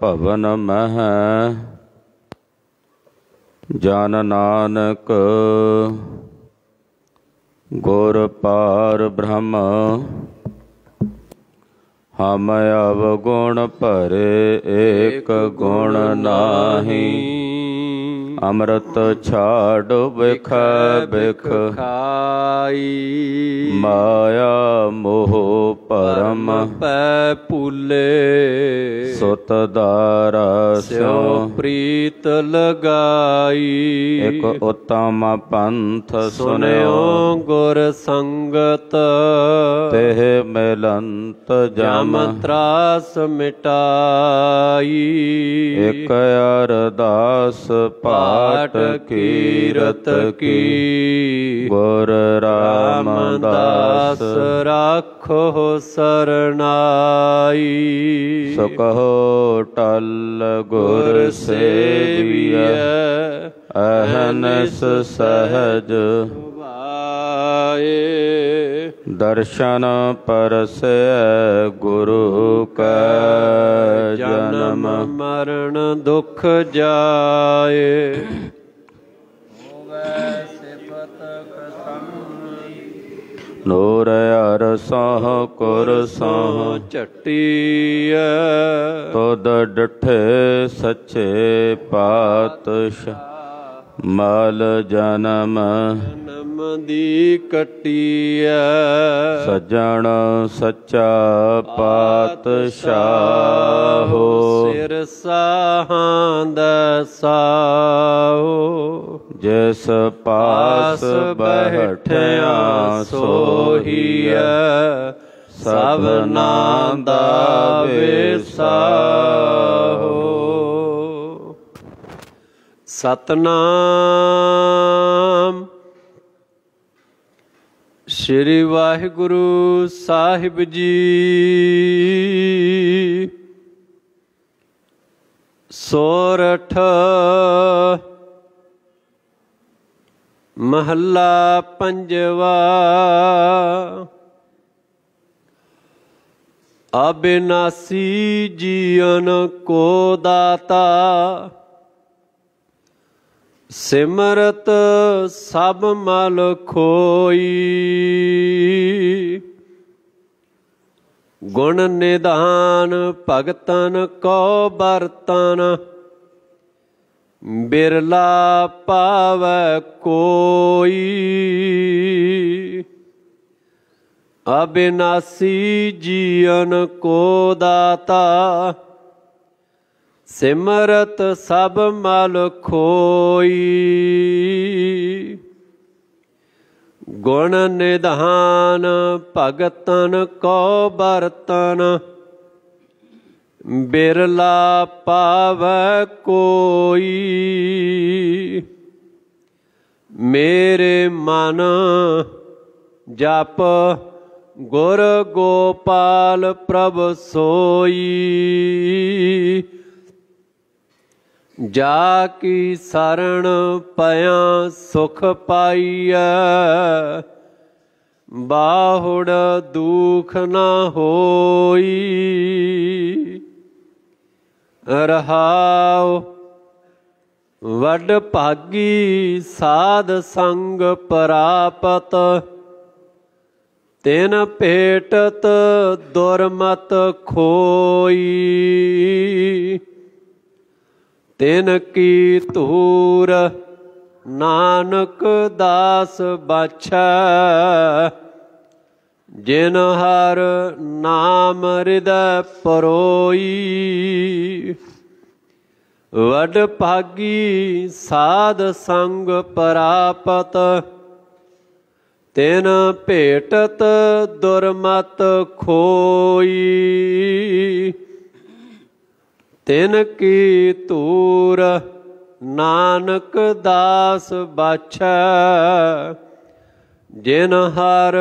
ਭਵਨ ਮਹ ਜਨ ਨਾਨਕ ਗੁਰ ਪਾਰ ਬ੍ਰਹਮ ਹਮ ਅਵਗੁਣ ਭਰੇ ਏਕ ਗੁਣ ਨਾਹੀ ਅੰਮ੍ਰਿਤ ਛਾੜ ਬਿਖ ਬਿਖ ਖਾਈ ਮਾਇਆ ਮੋਹ ਪਰਮ ਪੈ ਪੁਲੇ ਸੁਤ ਦਾਰਾ ਸੋ ਪ੍ਰੀਤ ਲਗਾਈ ਇਕ ਉਤਮ ਪੰਥ ਸੁਨਿਓ ਗੁਰ ਸੰਗਤ ਤੇਹ ਮਿਲੰਤ ਜਮ ਤਰਾਸ ਮਿਟਾਈ ਇਕ ਅਰਦਾਸ ਪਾ ਘਾਟ ਕੀਰਤ ਕੀ ਗੁਰ ਰਾਮਦਾਸ ਰੱਖੋ ਸਰਨਾਈ ਸੁਖੋ ਟਲ ਗੁਰ ਸੇਵੀਐ ਅਹਨਸ ਸਹਜ ਸੁਭਾਏ ਦਰਸ਼ਨ ਪਰਸੈ ਗੁਰੂ ਕਾ ਜਨਮ ਮਰਨ ਦੁਖ ਜਾਏ ਹੋਵੇ ਸਿਫਤ ਕਸਮ ਨੂਰ ਅਰ ਸਹ ਕੁਰ ਸਹ ਚਟੀਐ ਤਦ ਡਠੇ ਸੱਚੇ ਪਾਤਸ਼ਾਹ ਮਲ ਜਨਮ ਜਨਮ ਦੀ ਕਟੀਐ ਸਜਣ ਸੱਚਾ ਪਾਤਸ਼ਾਹੋ ਸਿਰ ਸਾਹੰਦ ਦਾ ਸਾਹੋ ਜਿਸ ਪਾਸ ਬਹਿਠਿਆ ਸੋਹੀਐ ਸਭ ਨਾਂ ਦਾ ਹੋ ਸਤਨਾਮ ਸ੍ਰੀ ਵਾਹਿਗੁਰੂ ਸਾਹਿਬ ਜੀ ਸੋਰਠ ਮਹੱਲਾ ਪੰਜਵਾ ਅਬਿਨਾਸੀ ਜੀਵਨ ਕੋ ਦਾਤਾ ਸਿਮਰਤ ਸਭ ਮਲ ਖੋਈ ਗੁਣ ਨਿਧਾਨ ਭਗਤਨ ਕੋ ਬਰਤਨ ਬਿਰਲਾ ਪਾਵ ਕੋਈ ਅਬਿਨਾਸੀ ਜੀਵਨ ਕੋ ਦਾਤਾ ਸਿਮਰਤ ਸਭ ਮਲ ਖੋਈ ਗੁਣ ਨਿਧਾਨ ਭਗਤਨ ਕੋ ਬਰਤਨ ਬਿਰਲਾ ਪਾਵ ਕੋਈ ਮੇਰੇ ਮਨ ਜਪ ਗੁਰ ਗੋਪਾਲ ਪ੍ਰਭ ਸੋਈ ਜਾ ਕੀ ਸਰਣ ਪਿਆ ਸੁਖ ਪਾਈਐ ਬਾਹੜ ਦੁਖ ਨਾ ਹੋਈ ਰਹਾਉ ਵੱਡ ਭਾਗੀ ਸਾਧ ਸੰਗ ਪ੍ਰਾਪਤ ਤਿਨ ਭੇਟਤ ਦੁਰਮਤ ਖੋਈ ਤਿਨ ਕੀ ਧੂਰ ਨਾਨਕ ਦਾਸ ਬਾਛਾ ਜਿਨ ਹਰ ਨਾਮ ਹਿਰਦੈ ਪਰੋਈ ਵਡ ਭਾਗੀ ਸਾਧ ਸੰਗ ਪਰਾਪਤ ਤਿਨ ਭੇਟਤ ਦੁਰਮਤ ਖੋਈ ਤਿਨ ਕੀ ਧੂਰ ਨਾਨਕ ਦਾਸ ਬਾਛਾ ਜਿਨ ਹਰ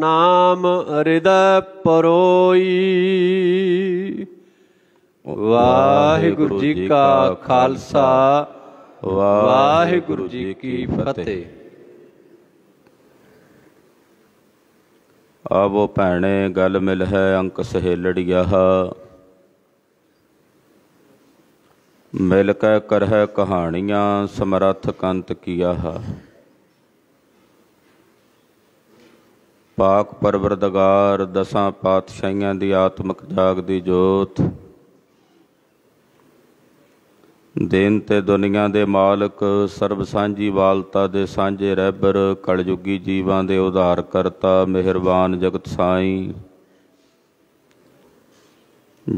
ਨਾਮ ਹਿਰਦੈ ਪਰੋਈ ਵਾਹਿਗੁਰੂ ਜੀ ਕਾ ਖਾਲਸਾ ਵਾਹਿਗੁਰੂ ਜੀ ਕੀ ਫਤਿਹ ਆਵੋ ਭੈਣੇ ਗੱਲ ਮਿਲ ਹੈ ਅੰਕ ਸਹੇਲੜੀਆ ਮਿਲ ਕੇ ਕਰਹਿ ਕਹਾਣੀਆਂ ਸਮਰੱਥ ਕੰਤ ਕੀਆ ਹਾ ਪਾਕ ਪਰਵਰਦਗਾਰ ਦਸਾਂ ਪਾਤਸ਼ਾਹੀਆਂ ਦੀ ਆਤਮਿਕ ਦੀ ਜੋਤ ਦੇਨ ਤੇ ਦੁਨੀਆ ਦੇ ਮਾਲਕ ਸਰਬ ਸਾਂਝੀ ਵਾਲਤਾ ਦੇ ਸਾਂਝੇ ਰਹਿਬਰ ਕਲਯੁਗੀ ਜੀਵਾਂ ਦੇ ਉਧਾਰ ਕਰਤਾ ਮਿਹਰਬਾਨ ਜਗਤ ਸਾਈਂ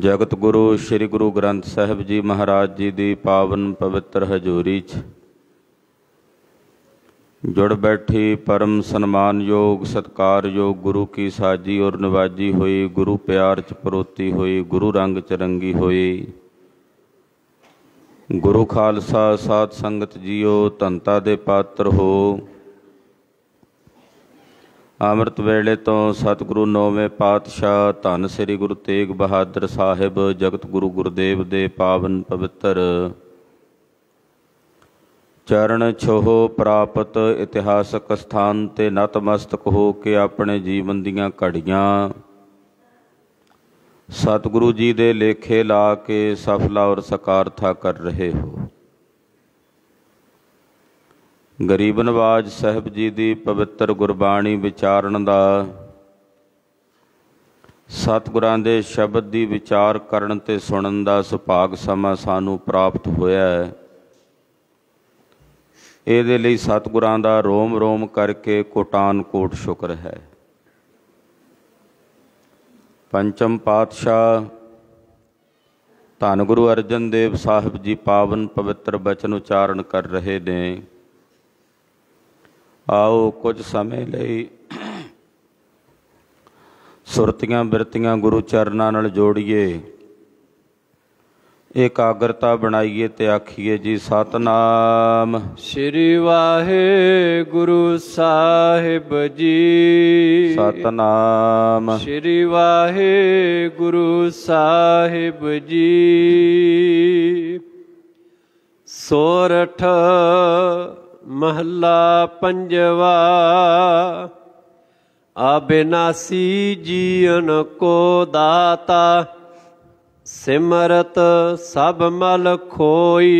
ਜਗਤ ਗੁਰੂ ਸ੍ਰੀ ਗੁਰੂ ਗ੍ਰੰਥ ਸਾਹਿਬ ਜੀ ਮਹਾਰਾਜ ਜੀ ਦੀ ਪਾਵਨ ਪਵਿੱਤਰ ਹਜ਼ੂਰੀ 'ਚ ਜੁੜ ਬੈਠੀ ਪਰਮ ਸਨਮਾਨਯੋਗ ਸਤਕਾਰਯੋਗ ਗੁਰੂ ਕੀ ਸਾਜੀ ਔਰ ਨਵਾਜੀ ਹੋਈ ਗੁਰੂ ਪਿਆਰ 'ਚ ਪਰੋਤੀ ਹੋਈ ਗੁਰੂ ਰੰਗ 'ਚ ਰੰਗੀ ਹੋਈ ਗੁਰੂ ਖਾਲਸਾ ਸਾਧ ਸੰਗਤ ਜੀਓ ਧੰਤਾ ਦੇ ਪਾਤਰ ਹੋ ਅੰਮ੍ਰਿਤ ਵੇਲੇ ਤੋਂ ਸਤਿਗੁਰੂ ਨੌਵੇਂ ਪਾਤਸ਼ਾਹ ਧੰਨ ਸ੍ਰੀ ਗੁਰੂ ਤੇਗ ਬਹਾਦਰ ਸਾਹਿਬ ਜਗਤ ਗੁਰੂ ਗੁਰਦੇਵ ਦੇ ਪਾਵਨ ਪਵਿੱਤਰ ਚਰਨ ਛੋਹ ਪ੍ਰਾਪਤ ਇਤਿਹਾਸਕ ਸਥਾਨ ਤੇ ਨਤਮਸਤਕ ਹੋ ਕੇ ਆਪਣੇ ਜੀਵਨ ਦੀਆਂ ਘੜੀਆਂ ਸਤਿਗੁਰੂ ਜੀ ਦੇ ਲੇਖੇ ਲਾ ਕੇ ਸਫਲਾ ਔਰ ਸਕਾਰਥਾ ਕਰ ਰਹੇ ਹੋ ਗਰੀਬ ਨਵਾਜ ਸਾਹਿਬ ਜੀ ਦੀ ਪਵਿੱਤਰ ਗੁਰਬਾਣੀ ਵਿਚਾਰਨ ਦਾ ਸਤਿਗੁਰਾਂ ਦੇ ਸ਼ਬਦ ਦੀ ਵਿਚਾਰ ਕਰਨ ਤੇ ਸੁਣਨ ਦਾ ਸੁਭਾਗ ਸਮਾਂ ਸਾਨੂੰ ਪ੍ਰਾਪਤ ਹੋਇਆ ਹੈ ਇਹਦੇ ਲਈ ਸਤਿਗੁਰਾਂ ਦਾ ਰੋਮ ਰੋਮ ਕਰਕੇ ਕੋਟਾਨ ਕੋਟ ਸ਼ੁਕਰ ਹੈ ਪੰਚਮ ਪਾਤਸ਼ਾਹ ਧੰਨ ਗੁਰੂ ਅਰਜਨ ਦੇਵ ਸਾਹਿਬ ਜੀ ਪਾਵਨ ਪਵਿੱਤਰ ਬਚਨ ਉਚਾਰਨ ਕਰ ਰਹੇ ਨੇ आओ कुछ समय लुरतियां बिरतियां गुरु चरणों जोड़िए एकाग्रता बनाइए ते आखिए जी सतनाम श्री वाहे गुरु साहेब जी सतनाम श्री वाहे गुरु साहेब जी सोरठ ਮਹੱਲਾ ਪੰਜਵਾ ਅਬਿਨਾਸੀ ਜੀਵਨ ਕੋ ਦਾਤਾ ਸਿਮਰਤ ਸਭ ਮਲ ਖੋਈ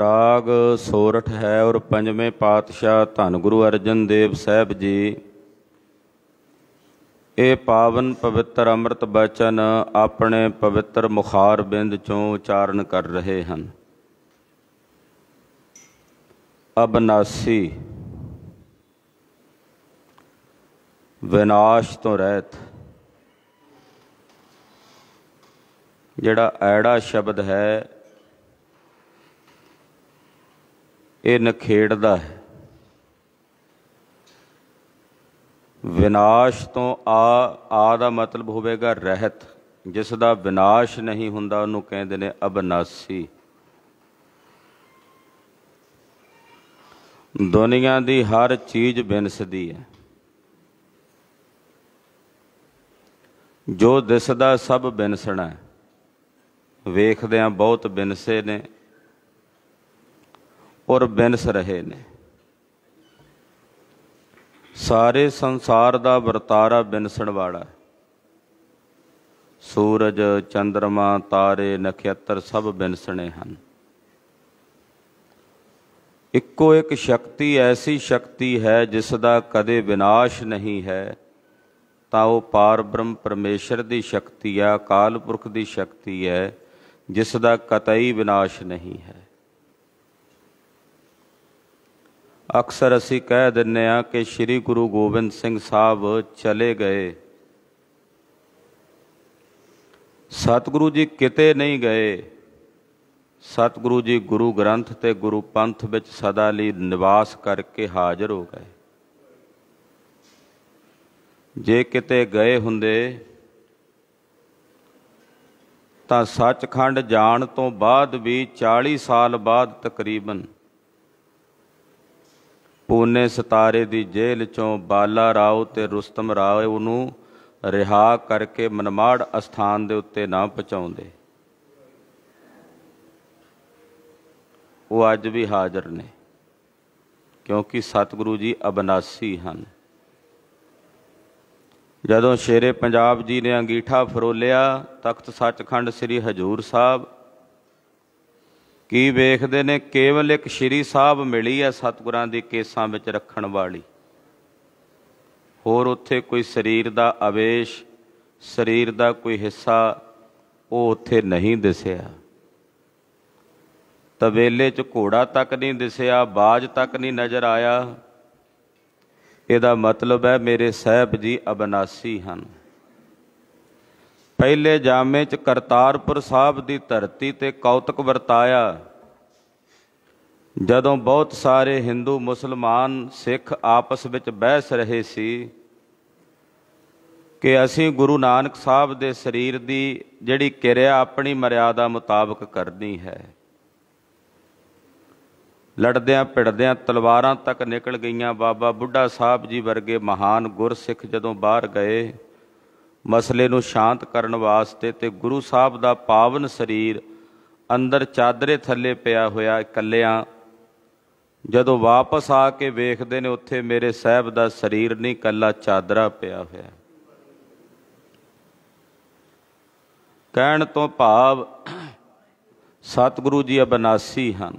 ਰਾਗ ਸੋਰਠ ਹੈ ਔਰ ਪੰਜਵੇਂ ਪਾਤਸ਼ਾਹ ਧੰਨ ਗੁਰੂ ਅਰਜਨ ਦੇਵ ਸਾਹਿਬ ਜੀ ਇਹ ਪਾਵਨ ਪਵਿੱਤਰ ਅੰਮ੍ਰਿਤ ਬਚਨ ਆਪਣੇ ਪਵਿੱਤਰ ਮੁਖਾਰ ਬਿੰਦ ਚੋਂ ਉਚਾਰਨ ਕਰ ਰਹੇ ਹਨ ਅਬਨਾਸੀ ਵਿਨਾਸ਼ ਤੋਂ ਰਹਿਤ ਜਿਹੜਾ ਐੜਾ ਸ਼ਬਦ ਹੈ ਇਹ ਨਖੇੜਦਾ ਹੈ ਵਿਨਾਸ਼ ਤੋਂ ਆ ਆ ਦਾ ਮਤਲਬ ਹੋਵੇਗਾ ਰਹਿਤ ਜਿਸ ਦਾ ਵਿਨਾਸ਼ ਨਹੀਂ ਹੁੰਦਾ ਉਹਨੂੰ ਕਹਿੰਦੇ ਨੇ ਅਬਨਾਸੀ ਦੁਨੀਆ ਦੀ ਹਰ ਚੀਜ਼ ਬਿਨਸਦੀ ਹੈ ਜੋ ਦਿਸਦਾ ਸਭ ਬਿਨਸਣਾ ਹੈ ਵੇਖਦੇ ਆ ਬਹੁਤ ਬਿਨਸੇ ਨੇ ਔਰ ਬਿਨਸ ਰਹੇ ਨੇ ਸਾਰੇ ਸੰਸਾਰ ਦਾ ਵਰਤਾਰਾ ਬਿਨਸਣ ਵਾਲਾ ਸੂਰਜ ਚੰ드ਰਮਾ ਤਾਰੇ ਨਖੇਤਰ ਸਭ ਬਿਨਸਣੇ ਹਨ ਇੱਕੋ ਇੱਕ ਸ਼ਕਤੀ ਐਸੀ ਸ਼ਕਤੀ ਹੈ ਜਿਸ ਦਾ ਕਦੇ ਵਿਨਾਸ਼ ਨਹੀਂ ਹੈ ਤਾਂ ਉਹ ਪਾਰ ਬ੍ਰਹਮ ਪਰਮੇਸ਼ਰ ਦੀ ਸ਼ਕਤੀ ਆ ਕਾਲ ਪੁਰਖ ਦੀ ਸ਼ਕਤੀ ਹੈ ਜਿਸ ਦਾ ਕਤਈ ਵਿਨਾਸ਼ ਨਹੀਂ ਹੈ ਅਕਸਰ ਅਸੀਂ ਕਹਿ ਦਿੰਨੇ ਆ ਕਿ ਸ੍ਰੀ ਗੁਰੂ ਗੋਬਿੰਦ ਸਿੰਘ ਸਾਹਿਬ ਚਲੇ ਗਏ ਸਤਿਗੁਰੂ ਜੀ ਕਿਤੇ ਨਹੀਂ ਗਏ ਸਤਿਗੁਰੂ ਜੀ ਗੁਰੂ ਗ੍ਰੰਥ ਤੇ ਗੁਰੂ ਪੰਥ ਵਿੱਚ ਸਦਾ ਲਈ ਨਿਵਾਸ ਕਰਕੇ ਹਾਜ਼ਰ ਹੋ ਗਏ ਜੇ ਕਿਤੇ ਗਏ ਹੁੰਦੇ ਤਾਂ ਸੱਚਖੰਡ ਜਾਣ ਤੋਂ ਬਾਅਦ ਵੀ 40 ਸਾਲ ਬਾਅਦ ਤਕਰੀਬਨ ਪੂਨੇ ਸਤਾਰੇ ਦੀ ਜੇਲ੍ਹ ਚੋਂ ਬਾਲਾ ਰਾਓ ਤੇ ਰੁਸਤਮ ਰਾਓ ਨੂੰ ਰਿਹਾ ਕਰਕੇ ਮਨਮਾੜ ਅਸਥਾਨ ਦੇ ਉੱਤੇ ਨਾ ਪਹੁੰਚਾਉਂਦੇ ਉਹ ਅੱਜ ਵੀ ਹਾਜ਼ਰ ਨੇ ਕਿਉਂਕਿ ਸਤਿਗੁਰੂ ਜੀ ਅਬਨਾਸੀ ਹਨ ਜਦੋਂ ਸ਼ੇਰੇ ਪੰਜਾਬ ਜੀ ਨੇ ਅੰਗੀਠਾ ਫਰੋਲਿਆ ਤਖਤ ਸੱਚਖੰਡ ਸ੍ਰੀ ਹਜੂਰ ਸਾਹਿਬ ਕੀ ਵੇਖਦੇ ਨੇ ਕੇਵਲ ਇੱਕ ਸ਼੍ਰੀ ਸਾਹਿਬ ਮਿਲੀ ਹੈ ਸਤਿਗੁਰਾਂ ਦੇ ਕੇਸਾਂ ਵਿੱਚ ਰੱਖਣ ਵਾਲੀ ਹੋਰ ਉੱਥੇ ਕੋਈ ਸਰੀਰ ਦਾ ਅਵੇਸ਼ ਸਰੀਰ ਦਾ ਕੋਈ ਹਿੱਸਾ ਉਹ ਉੱਥੇ ਨਹੀਂ ਦਿਸਿਆ ਤਵੇਲੇ 'ਚ ਘੋੜਾ ਤੱਕ ਨਹੀਂ ਦਿਸਿਆ ਬਾਜ ਤੱਕ ਨਹੀਂ ਨਜ਼ਰ ਆਇਆ ਇਹਦਾ ਮਤਲਬ ਹੈ ਮੇਰੇ ਸਹਿਬ ਜੀ ਅਬਨਾਸੀ ਹਨ ਪਹਿਲੇ ਜਾਮੇ 'ਚ ਕਰਤਾਰਪੁਰ ਸਾਹਿਬ ਦੀ ਧਰਤੀ ਤੇ ਕੌਤਕ ਵਰਤਾਇਆ ਜਦੋਂ ਬਹੁਤ ਸਾਰੇ ਹਿੰਦੂ ਮੁਸਲਮਾਨ ਸਿੱਖ ਆਪਸ ਵਿੱਚ ਬਹਿਸ ਰਹੇ ਸੀ ਕਿ ਅਸੀਂ ਗੁਰੂ ਨਾਨਕ ਸਾਹਿਬ ਦੇ ਸਰੀਰ ਦੀ ਜਿਹੜੀ ਕਿਰਿਆ ਆਪਣੀ ਮਰਿਆਦਾ ਮੁਤਾਬਕ ਕਰਨੀ ਹੈ ਲੜਦਿਆਂ ਭਿੜਦਿਆਂ ਤਲਵਾਰਾਂ ਤੱਕ ਨਿਕਲ ਗਈਆਂ ਬਾਬਾ ਬੁੱਢਾ ਸਾਹਿਬ ਜੀ ਵਰਗੇ ਮਹਾਨ ਗੁਰਸਿੱਖ ਜਦੋਂ ਬਾਹਰ ਗਏ ਮਸਲੇ ਨੂੰ ਸ਼ਾਂਤ ਕਰਨ ਵਾਸਤੇ ਤੇ ਗੁਰੂ ਸਾਹਿਬ ਦਾ ਪਾਵਨ ਸਰੀਰ ਅੰਦਰ ਚਾਦਰੇ ਥੱਲੇ ਪਿਆ ਹੋਇਆ ਇਕੱਲਿਆਂ ਜਦੋਂ ਵਾਪਸ ਆ ਕੇ ਵੇਖਦੇ ਨੇ ਉੱਥੇ ਮੇਰੇ ਸਾਹਿਬ ਦਾ ਸਰੀਰ ਨਹੀਂ ਕੱਲਾ ਚਾਦਰਾ ਪਿਆ ਹੋਇਆ ਕਹਿਣ ਤੋਂ ਭਾਵ ਸਤਿਗੁਰੂ ਜੀ ਅਬਨਾਸੀ ਹਨ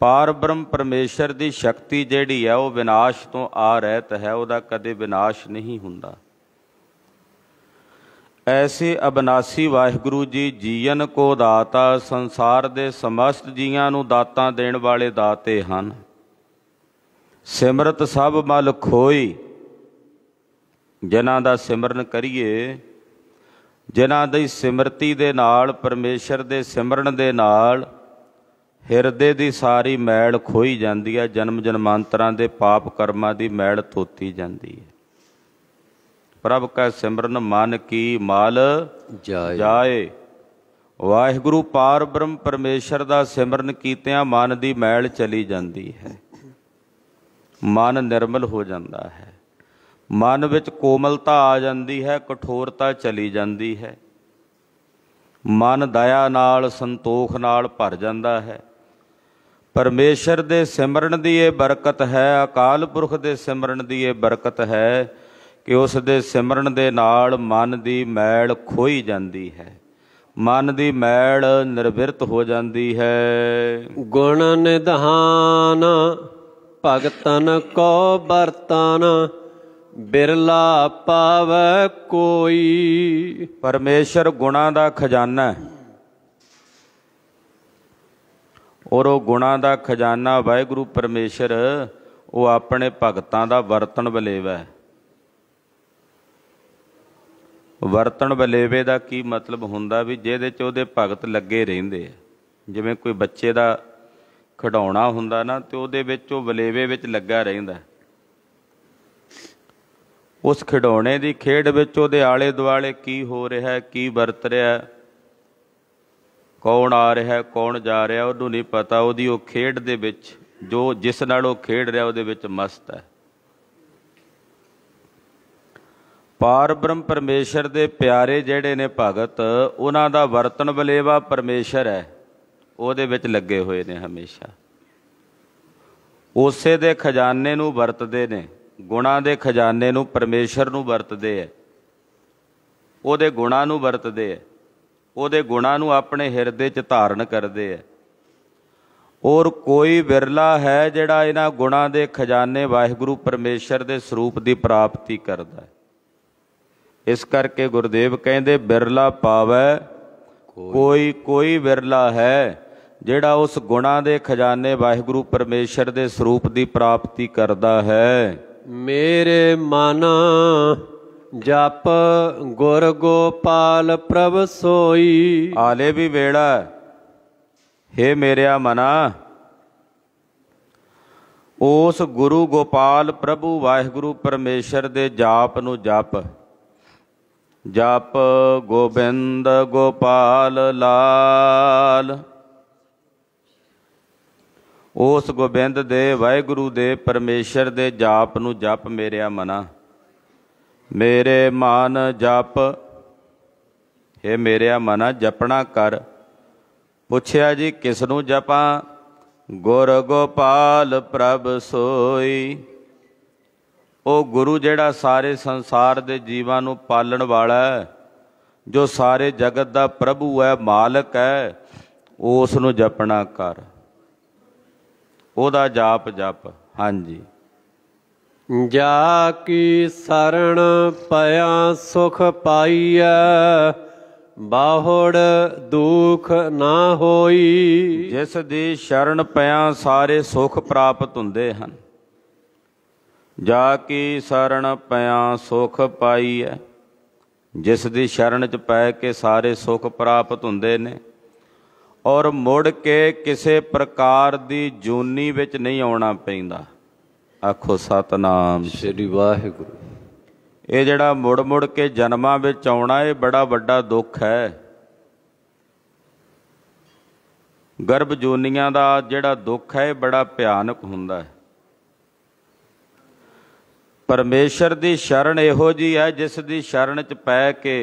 ਪਾਰ ਬ੍ਰਹਮ ਪਰਮੇਸ਼ਰ ਦੀ ਸ਼ਕਤੀ ਜਿਹੜੀ ਹੈ ਉਹ ਵਿਨਾਸ਼ ਤੋਂ ਆ ਰਹਿਤ ਹੈ ਉਹਦਾ ਕਦੇ ਵਿਨਾਸ਼ ਨਹੀਂ ਹੁੰਦਾ ਐਸੇ ਅਬਨਾਸੀ ਵਾਹਿਗੁਰੂ ਜੀ ਜੀਵਨ ਕੋ ਦਾਤਾ ਸੰਸਾਰ ਦੇ ਸਮਸਤ ਜੀਆਂ ਨੂੰ ਦਾਤਾਂ ਦੇਣ ਵਾਲੇ ਦਾਤੇ ਹਨ ਸਿਮਰਤ ਸਭ ਮਲ ਖੋਈ ਜਿਨ੍ਹਾਂ ਦਾ ਸਿਮਰਨ ਕਰੀਏ ਜਿਨ੍ਹਾਂ ਦੀ ਸਿਮਰਤੀ ਦੇ ਨਾਲ ਪਰਮੇਸ਼ਰ ਦੇ ਸਿਮਰਨ ਦੇ ਨਾਲ ਹਿਰਦੇ ਦੀ ਸਾਰੀ ਮੈਲ ਖੋਈ ਜਾਂਦੀ ਹੈ ਜਨਮ ਜਨਮਾਂਤਰਾਂ ਦੇ ਪਾਪ ਕਰਮਾਂ ਦੀ ਮੈਲ ਧੋਤੀ ਜਾਂਦੀ ਹੈ ਪ੍ਰਭ ਕਾ ਸਿਮਰਨ ਮਨ ਕੀ ਮਲ ਜਾਏ ਜਾਏ ਵਾਹਿਗੁਰੂ ਪਾਰ ਬ੍ਰਹਮ ਪਰਮੇਸ਼ਰ ਦਾ ਸਿਮਰਨ ਕੀਤਿਆਂ ਮਨ ਦੀ ਮੈਲ ਚਲੀ ਜਾਂਦੀ ਹੈ ਮਨ ਨਿਰਮਲ ਹੋ ਜਾਂਦਾ ਹੈ ਮਨ ਵਿੱਚ ਕੋਮਲਤਾ ਆ ਜਾਂਦੀ ਹੈ ਕਠੋਰਤਾ ਚਲੀ ਜਾਂਦੀ ਹੈ ਮਨ ਦਇਆ ਨਾਲ ਸੰਤੋਖ ਨਾਲ ਭਰ ਜਾਂਦਾ ਹੈ ਪਰਮੇਸ਼ਰ ਦੇ ਸਿਮਰਨ ਦੀ ਇਹ ਬਰਕਤ ਹੈ ਅਕਾਲ ਪੁਰਖ ਦੇ ਸਿਮਰਨ ਦੀ ਇਹ ਬਰਕਤ ਹੈ ਕਿ ਉਸ ਦੇ ਸਿਮਰਨ ਦੇ ਨਾਲ ਮਨ ਦੀ ਮੈਲ ਖੋਈ ਜਾਂਦੀ ਹੈ ਮਨ ਦੀ ਮੈਲ ਨਿਰਵਿਰਤ ਹੋ ਜਾਂਦੀ ਹੈ ਗੁਣ ਨਿਧਾਨ ਭਗਤਨ ਕੋ ਵਰਤਨ ਬਿਰਲਾ ਪਾਵੇ ਕੋਈ ਪਰਮੇਸ਼ਰ ਗੁਣਾ ਦਾ ਖਜ਼ਾਨਾ ਹੈ ਔਰ ਉਹ ਗੁਣਾ ਦਾ ਖਜ਼ਾਨਾ ਵਾਹਿਗੁਰੂ ਪਰਮੇਸ਼ਰ ਉਹ ਆਪਣੇ ਭਗਤਾਂ ਦਾ ਵਰਤਣ ਬਲੇਵਾ ਵਰਤਣ ਬਲੇਵੇ ਦਾ ਕੀ ਮਤਲਬ ਹੁੰਦਾ ਵੀ ਜਿਹਦੇ ਚ ਉਹਦੇ ਭਗਤ ਲੱਗੇ ਰਹਿੰਦੇ ਆ ਜਿਵੇਂ ਕੋਈ ਬੱਚੇ ਦਾ ਖਡਾਉਣਾ ਹੁੰਦਾ ਨਾ ਤੇ ਉਹਦੇ ਵਿੱਚ ਉਹ ਬਲੇਵੇ ਵਿੱਚ ਲੱਗਾ ਰਹਿੰਦਾ ਉਸ ਖਡਾਉਣੇ ਦੀ ਖੇਡ ਵਿੱਚ ਉਹਦੇ ਆਲੇ ਦੁਆਲੇ ਕੀ ਹੋ ਰਿਹਾ ਕੀ ਵਰਤ ਰਿਹਾ ਕੌਣ ਆ ਰਿਹਾ ਕੌਣ ਜਾ ਰਿਹਾ ਉਹਨੂੰ ਨਹੀਂ ਪਤਾ ਉਹਦੀ ਉਹ ਖੇਡ ਦੇ ਵਿੱਚ ਜੋ ਜਿਸ ਨਾਲ ਉਹ ਖੇਡ ਰਿਹਾ ਉਹਦੇ ਵਿੱਚ ਮਸਤ ਹੈ ਪਾਰਬ੍ਰਹਮ ਪਰਮੇਸ਼ਰ ਦੇ ਪਿਆਰੇ ਜਿਹੜੇ ਨੇ ਭਗਤ ਉਹਨਾਂ ਦਾ ਵਰਤਨ ਬਲੇਵਾ ਪਰਮੇਸ਼ਰ ਹੈ ਉਹਦੇ ਵਿੱਚ ਲੱਗੇ ਹੋਏ ਨੇ ਹਮੇਸ਼ਾ ਉਸੇ ਦੇ ਖਜ਼ਾਨੇ ਨੂੰ ਵਰਤਦੇ ਨੇ ਗੁਣਾ ਦੇ ਖਜ਼ਾਨੇ ਨੂੰ ਪਰਮੇਸ਼ਰ ਨੂੰ ਵਰਤਦੇ ਐ ਉਹਦੇ ਗੁਣਾ ਨੂੰ ਵਰਤਦੇ ਐ ਉਹਦੇ ਗੁਣਾਂ ਨੂੰ ਆਪਣੇ ਹਿਰਦੇ 'ਚ ਧਾਰਨ ਕਰਦੇ ਐ ਔਰ ਕੋਈ ਵਿਰਲਾ ਹੈ ਜਿਹੜਾ ਇਹਨਾਂ ਗੁਣਾਂ ਦੇ ਖਜ਼ਾਨੇ ਵਾਹਿਗੁਰੂ ਪਰਮੇਸ਼ਰ ਦੇ ਸਰੂਪ ਦੀ ਪ੍ਰਾਪਤੀ ਕਰਦਾ ਹੈ ਇਸ ਕਰਕੇ ਗੁਰਦੇਵ ਕਹਿੰਦੇ ਬਿਰਲਾ ਪਾਵੈ ਕੋਈ ਕੋਈ ਵਿਰਲਾ ਹੈ ਜਿਹੜਾ ਉਸ ਗੁਣਾ ਦੇ ਖਜ਼ਾਨੇ ਵਾਹਿਗੁਰੂ ਪਰਮੇਸ਼ਰ ਦੇ ਸਰੂਪ ਦੀ ਪ੍ਰਾਪਤੀ ਕਰਦਾ ਹੈ ਮੇਰੇ ਮਨ ਜਪ ਗੁਰ ਗੋਪਾਲ ਪ੍ਰਭ ਸੋਈ ਹਾਲੇ ਵੀ ਵੇੜਾ ਹੈ ਮੇਰਿਆ ਮਨਾ ਉਸ ਗੁਰੂ ਗੋਪਾਲ ਪ੍ਰਭੂ ਵਾਹਿਗੁਰੂ ਪਰਮੇਸ਼ਰ ਦੇ ਜਾਪ ਨੂੰ ਜਪ ਜਪ ਗੋਬਿੰਦ ਗੋਪਾਲ ਲਾਲ ਉਸ ਗੋਬਿੰਦ ਦੇ ਵਾਹਿਗੁਰੂ ਦੇ ਪਰਮੇਸ਼ਰ ਦੇ ਜਾਪ ਨੂੰ ਜਪ ਮੇਰਿਆ ਮਨਾ ਮੇਰੇ ਮਨ ਜਪ हे ਮੇਰਿਆ ਮਨਾ ਜਪਣਾ ਕਰ ਪੁੱਛਿਆ ਜੀ ਕਿਸ ਨੂੰ ਜਪਾਂ ਗੁਰ ਗੋਪਾਲ ਪ੍ਰਭ ਸੋਈ ਉਹ ਗੁਰੂ ਜਿਹੜਾ ਸਾਰੇ ਸੰਸਾਰ ਦੇ ਜੀਵਾਂ ਨੂੰ ਪਾਲਣ ਵਾਲਾ ਹੈ ਜੋ ਸਾਰੇ ਜਗਤ ਦਾ ਪ੍ਰਭੂ ਹੈ ਮਾਲਕ ਹੈ ਉਸ ਨੂੰ ਜਪਣਾ ਕਰ ਉਹਦਾ ਜਾਪ ਜਪ ਹਾਂਜੀ ਜਾ ਕੀ ਸਰਣ ਪਿਆ ਸੁਖ ਪਾਈਐ ਬਾਹੜ ਦੁਖ ਨਾ ਹੋਈ ਜਿਸ ਦੀ ਸ਼ਰਣ ਪਿਆ ਸਾਰੇ ਸੁਖ ਪ੍ਰਾਪਤ ਹੁੰਦੇ ਹਨ ਜਾ ਕੀ ਸਰਣ ਪਿਆ ਸੁਖ ਪਾਈਐ ਜਿਸ ਦੀ ਸ਼ਰਣ ਚ ਪੈ ਕੇ ਸਾਰੇ ਸੁਖ ਪ੍ਰਾਪਤ ਹੁੰਦੇ ਨੇ ਔਰ ਮੁੜ ਕੇ ਕਿਸੇ ਪ੍ਰਕਾਰ ਦੀ ਜੂਨੀ ਵਿੱਚ ਨਹੀਂ ਆਉਣਾ ਪੈਂਦਾ ਆਖੋ ਸਤਨਾਮ ਸ੍ਰੀ ਵਾਹਿਗੁਰੂ ਇਹ ਜਿਹੜਾ ਮੁੜ ਮੁੜ ਕੇ ਜਨਮਾਂ ਵਿੱਚ ਆਉਣਾ ਇਹ ਬੜਾ ਵੱਡਾ ਦੁੱਖ ਹੈ ਗਰਭ ਜੋਨੀਆਂ ਦਾ ਜਿਹੜਾ ਦੁੱਖ ਹੈ ਇਹ ਬੜਾ ਭਿਆਨਕ ਹੁੰਦਾ ਹੈ ਪਰਮੇਸ਼ਰ ਦੀ ਸ਼ਰਨ ਇਹੋ ਜੀ ਹੈ ਜਿਸ ਦੀ ਸ਼ਰਨ 'ਚ ਪੈ ਕੇ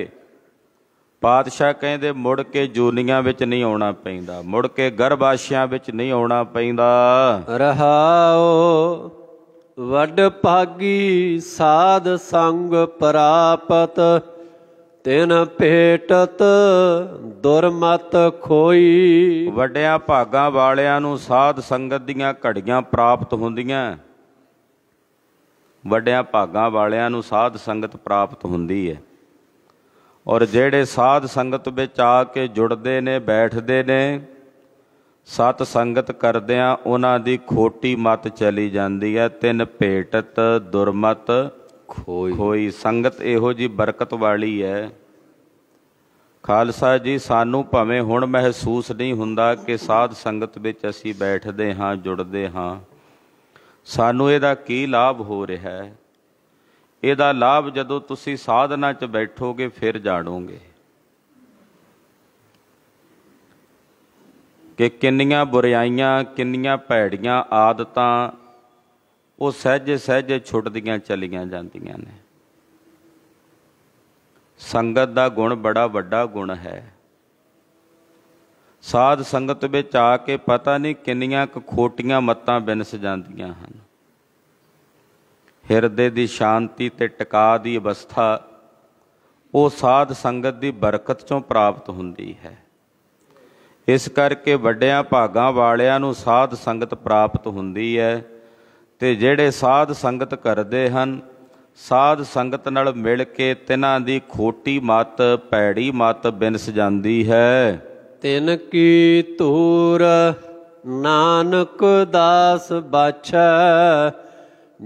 ਪਾਤਸ਼ਾਹ ਕਹਿੰਦੇ ਮੁੜ ਕੇ ਜੂਨੀਆਂ ਵਿੱਚ ਨਹੀਂ ਆਉਣਾ ਪੈਂਦਾ ਮੁੜ ਕੇ ਗਰਭ ਆਸ਼ਿਆਂ ਵਿੱਚ ਨਹੀਂ ਆਉਣਾ ਪੈਂਦਾ ਰਹਾਓ ਵੱਡ ਭਾਗੀ ਸਾਧ ਸੰਗ ਪ੍ਰਾਪਤ ਤਿਨ ਭੇਟਤ ਦੁਰਮਤ ਖੋਈ ਵੱਡਿਆਂ ਭਾਗਾ ਵਾਲਿਆਂ ਨੂੰ ਸਾਧ ਸੰਗਤ ਦੀਆਂ ਘੜੀਆਂ ਪ੍ਰਾਪਤ ਹੁੰਦੀਆਂ ਵੱਡਿਆਂ ਭਾਗਾ ਵਾਲਿਆਂ ਨੂੰ ਸਾਧ ਸੰਗਤ ਪ੍ਰਾਪਤ ਹੁੰਦੀ ਹੈ ਔਰ ਜਿਹੜੇ ਸਾਧ ਸੰਗਤ ਵਿੱਚ ਆ ਕੇ ਜੁੜਦੇ ਨੇ ਬੈਠਦੇ ਨੇ ਸਤ ਸੰਗਤ ਕਰਦਿਆਂ ਉਹਨਾਂ ਦੀ ਖੋਟੀ ਮਤ ਚਲੀ ਜਾਂਦੀ ਹੈ ਤਿੰਨ ਭੇਟਤ ਦੁਰਮਤ ਖੋਈ ਖੋਈ ਸੰਗਤ ਇਹੋ ਜੀ ਬਰਕਤ ਵਾਲੀ ਹੈ ਖਾਲਸਾ ਜੀ ਸਾਨੂੰ ਭਾਵੇਂ ਹੁਣ ਮਹਿਸੂਸ ਨਹੀਂ ਹੁੰਦਾ ਕਿ ਸਾਧ ਸੰਗਤ ਵਿੱਚ ਅਸੀਂ ਬੈਠਦੇ ਹਾਂ ਜੁੜਦੇ ਹਾਂ ਸਾਨੂੰ ਇਹਦਾ ਕੀ ਲਾਭ ਹੋ ਰਿਹਾ ਹੈ ਇਹਦਾ ਲਾਭ ਜਦੋਂ ਤੁਸੀਂ ਸਾਧਨਾ 'ਚ ਬੈਠੋਗੇ ਫਿਰ ਜਾਣੋਗੇ ਕਿ ਕਿੰਨੀਆਂ ਬੁਰਾਈਆਂ ਕਿੰਨੀਆਂ ਭੈੜੀਆਂ ਆਦਤਾਂ ਉਹ ਸਹਿਜ ਸਹਿਜ ਛੁੱਟਦੀਆਂ ਚਲੀਆਂ ਜਾਂਦੀਆਂ ਨੇ ਸੰਗਤ ਦਾ ਗੁਣ ਬੜਾ ਵੱਡਾ ਗੁਣ ਹੈ ਸਾਧ ਸੰਗਤ ਵਿੱਚ ਆ ਕੇ ਪਤਾ ਨਹੀਂ ਕਿੰਨੀਆਂ ਕੁ ਖੋਟੀਆਂ ਮੱਤਾਂ ਬਿਨਸ ਜਾਂਦੀਆਂ ਹਨ ਹਿਰਦੇ ਦੀ ਸ਼ਾਂਤੀ ਤੇ ਟਿਕਾ ਦੀ ਅਵਸਥਾ ਉਹ ਸਾਧ ਸੰਗਤ ਦੀ ਬਰਕਤ ਚੋਂ ਪ੍ਰਾਪਤ ਹੁੰਦੀ ਹੈ ਇਸ ਕਰਕੇ ਵੱਡਿਆਂ ਭਾਗਾਂ ਵਾਲਿਆਂ ਨੂੰ ਸਾਧ ਸੰਗਤ ਪ੍ਰਾਪਤ ਹੁੰਦੀ ਹੈ ਤੇ ਜਿਹੜੇ ਸਾਧ ਸੰਗਤ ਕਰਦੇ ਹਨ ਸਾਧ ਸੰਗਤ ਨਾਲ ਮਿਲ ਕੇ ਤਿਨਾਂ ਦੀ ਖੋਟੀ ਮਤ ਪੈੜੀ ਮਤ ਬਿਨਸ ਜਾਂਦੀ ਹੈ ਤਿਨ ਕੀ ਧੂਰ ਨਾਨਕ ਦਾਸ ਬਾਛਾ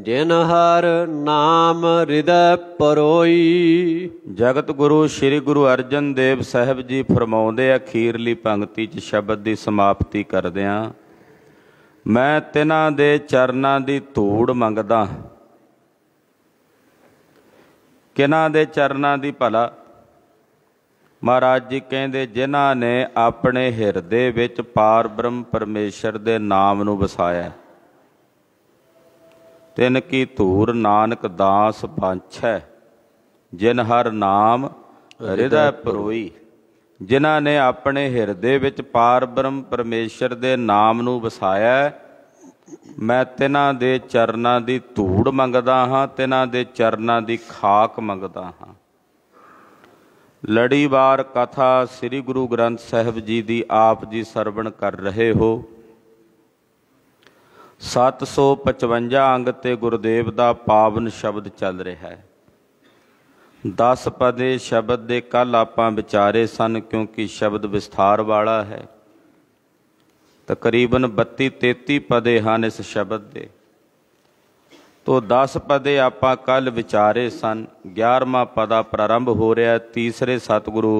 ਜਿਨ ਹਰ ਨਾਮ ਹਿਰਦੈ ਪਰੋਈ ਜਗਤ ਗੁਰੂ ਸ੍ਰੀ ਗੁਰੂ ਅਰਜਨ ਦੇਵ ਸਾਹਿਬ ਜੀ ਫਰਮਾਉਂਦੇ ਆ ਖੀਰਲੀ ਪੰਕਤੀ 'ਚ ਸ਼ਬਦ ਦੀ ਸਮਾਪਤੀ ਕਰਦੇ ਆ ਮੈਂ ਤਿਨਾਂ ਦੇ ਚਰਨਾਂ ਦੀ ਧੂੜ ਮੰਗਦਾ ਕਿਨਾਂ ਦੇ ਚਰਨਾਂ ਦੀ ਭਲਾ ਮਹਾਰਾਜ ਜੀ ਕਹਿੰਦੇ ਜਿਨ੍ਹਾਂ ਨੇ ਆਪਣੇ ਹਿਰਦੇ ਵਿੱਚ ਪਾਰ ਬ੍ਰਹਮ ਪਰਮੇਸ਼ਰ ਦੇ ਨਾਮ ਨੂੰ ਵਸਾਇਆ ਤਿਨ ਕੀ ਧੂਰ ਨਾਨਕ ਦਾਸ ਪੰਛੈ ਜਿਨ ਹਰ ਨਾਮ ਹਿਰਦੈ ਪਰੋਈ ਜਿਨ੍ਹਾਂ ਨੇ ਆਪਣੇ ਹਿਰਦੇ ਵਿੱਚ ਪਾਰ ਬ੍ਰਹਮ ਪਰਮੇਸ਼ਰ ਦੇ ਨਾਮ ਨੂੰ ਵਸਾਇਆ ਮੈਂ ਤਿਨਾਂ ਦੇ ਚਰਨਾਂ ਦੀ ਧੂੜ ਮੰਗਦਾ ਹਾਂ ਤਿਨਾਂ ਦੇ ਚਰਨਾਂ ਦੀ ਖਾਕ ਮੰਗਦਾ ਹਾਂ ਲੜੀਵਾਰ ਕਥਾ ਸ੍ਰੀ ਗੁਰੂ ਗ੍ਰੰਥ ਸਾਹਿਬ ਜੀ ਦੀ ਆਪ ਜੀ ਸਰਵਣ ਕਰ ਰਹੇ ਹੋ 755 ਅੰਗ ਤੇ ਗੁਰਦੇਵ ਦਾ ਪਾਵਨ ਸ਼ਬਦ ਚੱਲ ਰਿਹਾ ਹੈ 10 ਪਦੇ ਸ਼ਬਦ ਦੇ ਕੱਲ ਆਪਾਂ ਵਿਚਾਰੇ ਸਨ ਕਿਉਂਕਿ ਸ਼ਬਦ ਵਿਸਥਾਰ ਵਾਲਾ ਹੈ ਤਕਰੀਬਨ 32 33 ਪਦੇ ਹਨ ਇਸ ਸ਼ਬਦ ਦੇ ਤੋ 10 ਪਦੇ ਆਪਾਂ ਕੱਲ ਵਿਚਾਰੇ ਸਨ 11ਵਾਂ ਪਦਾ ਪ੍ਰਾਰੰਭ ਹੋ ਰਿਹਾ ਤੀਸਰੇ ਸਤਿਗੁਰੂ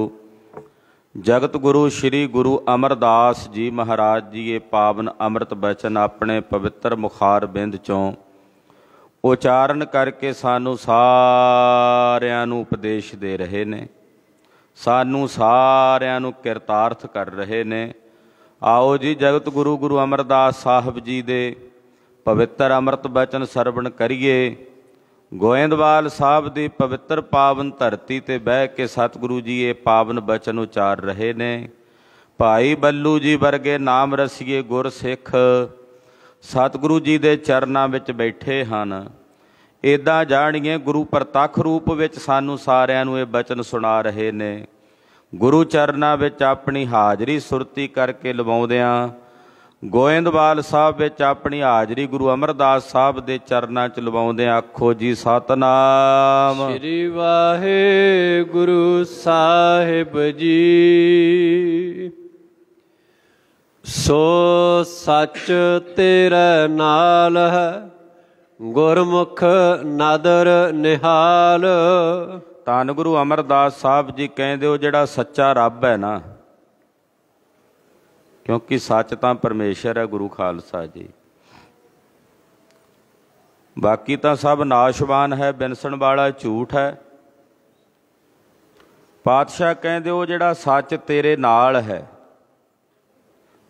ਜਗਤ ਗੁਰੂ ਸ੍ਰੀ ਗੁਰੂ ਅਮਰਦਾਸ ਜੀ ਮਹਾਰਾਜ ਜੀ ਇਹ ਪਾਵਨ ਅੰਮ੍ਰਿਤ ਬਚਨ ਆਪਣੇ ਪਵਿੱਤਰ ਮੁਖਾਰ ਬਿੰਦ ਚੋਂ ਉਚਾਰਨ ਕਰਕੇ ਸਾਨੂੰ ਸਾਰਿਆਂ ਨੂੰ ਉਪਦੇਸ਼ ਦੇ ਰਹੇ ਨੇ ਸਾਨੂੰ ਸਾਰਿਆਂ ਨੂੰ ਕਿਰਤਾਰਥ ਕਰ ਰਹੇ ਨੇ ਆਓ ਜੀ ਜਗਤ ਗੁਰੂ ਗੁਰੂ ਅਮਰਦਾਸ ਸਾਹਿਬ ਜੀ ਦੇ ਪਵਿੱਤਰ ਅੰਮ੍ਰਿਤ ਬਚਨ ਸਰਵਣ ਕਰੀਏ ਗੋਇੰਦਵਾਲ ਸਾਹਿਬ ਦੀ ਪਵਿੱਤਰ ਪਾਵਨ ਧਰਤੀ ਤੇ ਬਹਿ ਕੇ ਸਤਿਗੁਰੂ ਜੀ ਇਹ ਪਾਵਨ ਬਚਨ ਉਚਾਰ ਰਹੇ ਨੇ ਭਾਈ ਬੱਲੂ ਜੀ ਵਰਗੇ ਨਾਮ ਰਸੀਏ ਗੁਰ ਸਿੱਖ ਸਤਿਗੁਰੂ ਜੀ ਦੇ ਚਰਨਾਂ ਵਿੱਚ ਬੈਠੇ ਹਨ ਇਦਾਂ ਜਾਣੀਏ ਗੁਰੂ ਪ੍ਰਤੱਖ ਰੂਪ ਵਿੱਚ ਸਾਨੂੰ ਸਾਰਿਆਂ ਨੂੰ ਇਹ ਬਚਨ ਸੁਣਾ ਰਹੇ ਨੇ ਗੁਰੂ ਚਰਨਾਂ ਵਿੱਚ ਆਪਣੀ ਹਾਜ਼ਰੀ ਸੁਰਤੀ ਕਰਕੇ ਲਵਾਉਂਦਿਆਂ ਗੋਇੰਦਵਾਲ ਸਾਹਿਬ ਵਿੱਚ ਆਪਣੀ ਹਾਜ਼ਰੀ ਗੁਰੂ ਅਮਰਦਾਸ ਸਾਹਿਬ ਦੇ ਚਰਨਾਂ 'ਚ ਲਵਾਉਂਦੇ ਆਖੋ ਜੀ ਸਤਨਾਮ ਸ੍ਰੀ ਵਾਹਿਗੁਰੂ ਸਾਹਿਬ ਜੀ ਸੋ ਸੱਚ ਤੇਰੇ ਨਾਲ ਹੈ ਗੁਰਮੁਖ ਨਦਰ ਨਿਹਾਲ ਤਾਂ ਗੁਰੂ ਅਮਰਦਾਸ ਸਾਹਿਬ ਜੀ ਕਹਿੰਦੇ ਉਹ ਜਿਹੜਾ ਸੱਚਾ ਰੱਬ ਹੈ ਨਾ ਕਿਉਂਕਿ ਸੱਚ ਤਾਂ ਪਰਮੇਸ਼ਰ ਹੈ ਗੁਰੂ ਖਾਲਸਾ ਜੀ ਬਾਕੀ ਤਾਂ ਸਭ ਨਾਸ਼ਵਾਨ ਹੈ ਬਿਨਸਣ ਵਾਲਾ ਝੂਠ ਹੈ ਪਾਤਸ਼ਾਹ ਕਹਿੰਦੇ ਉਹ ਜਿਹੜਾ ਸੱਚ ਤੇਰੇ ਨਾਲ ਹੈ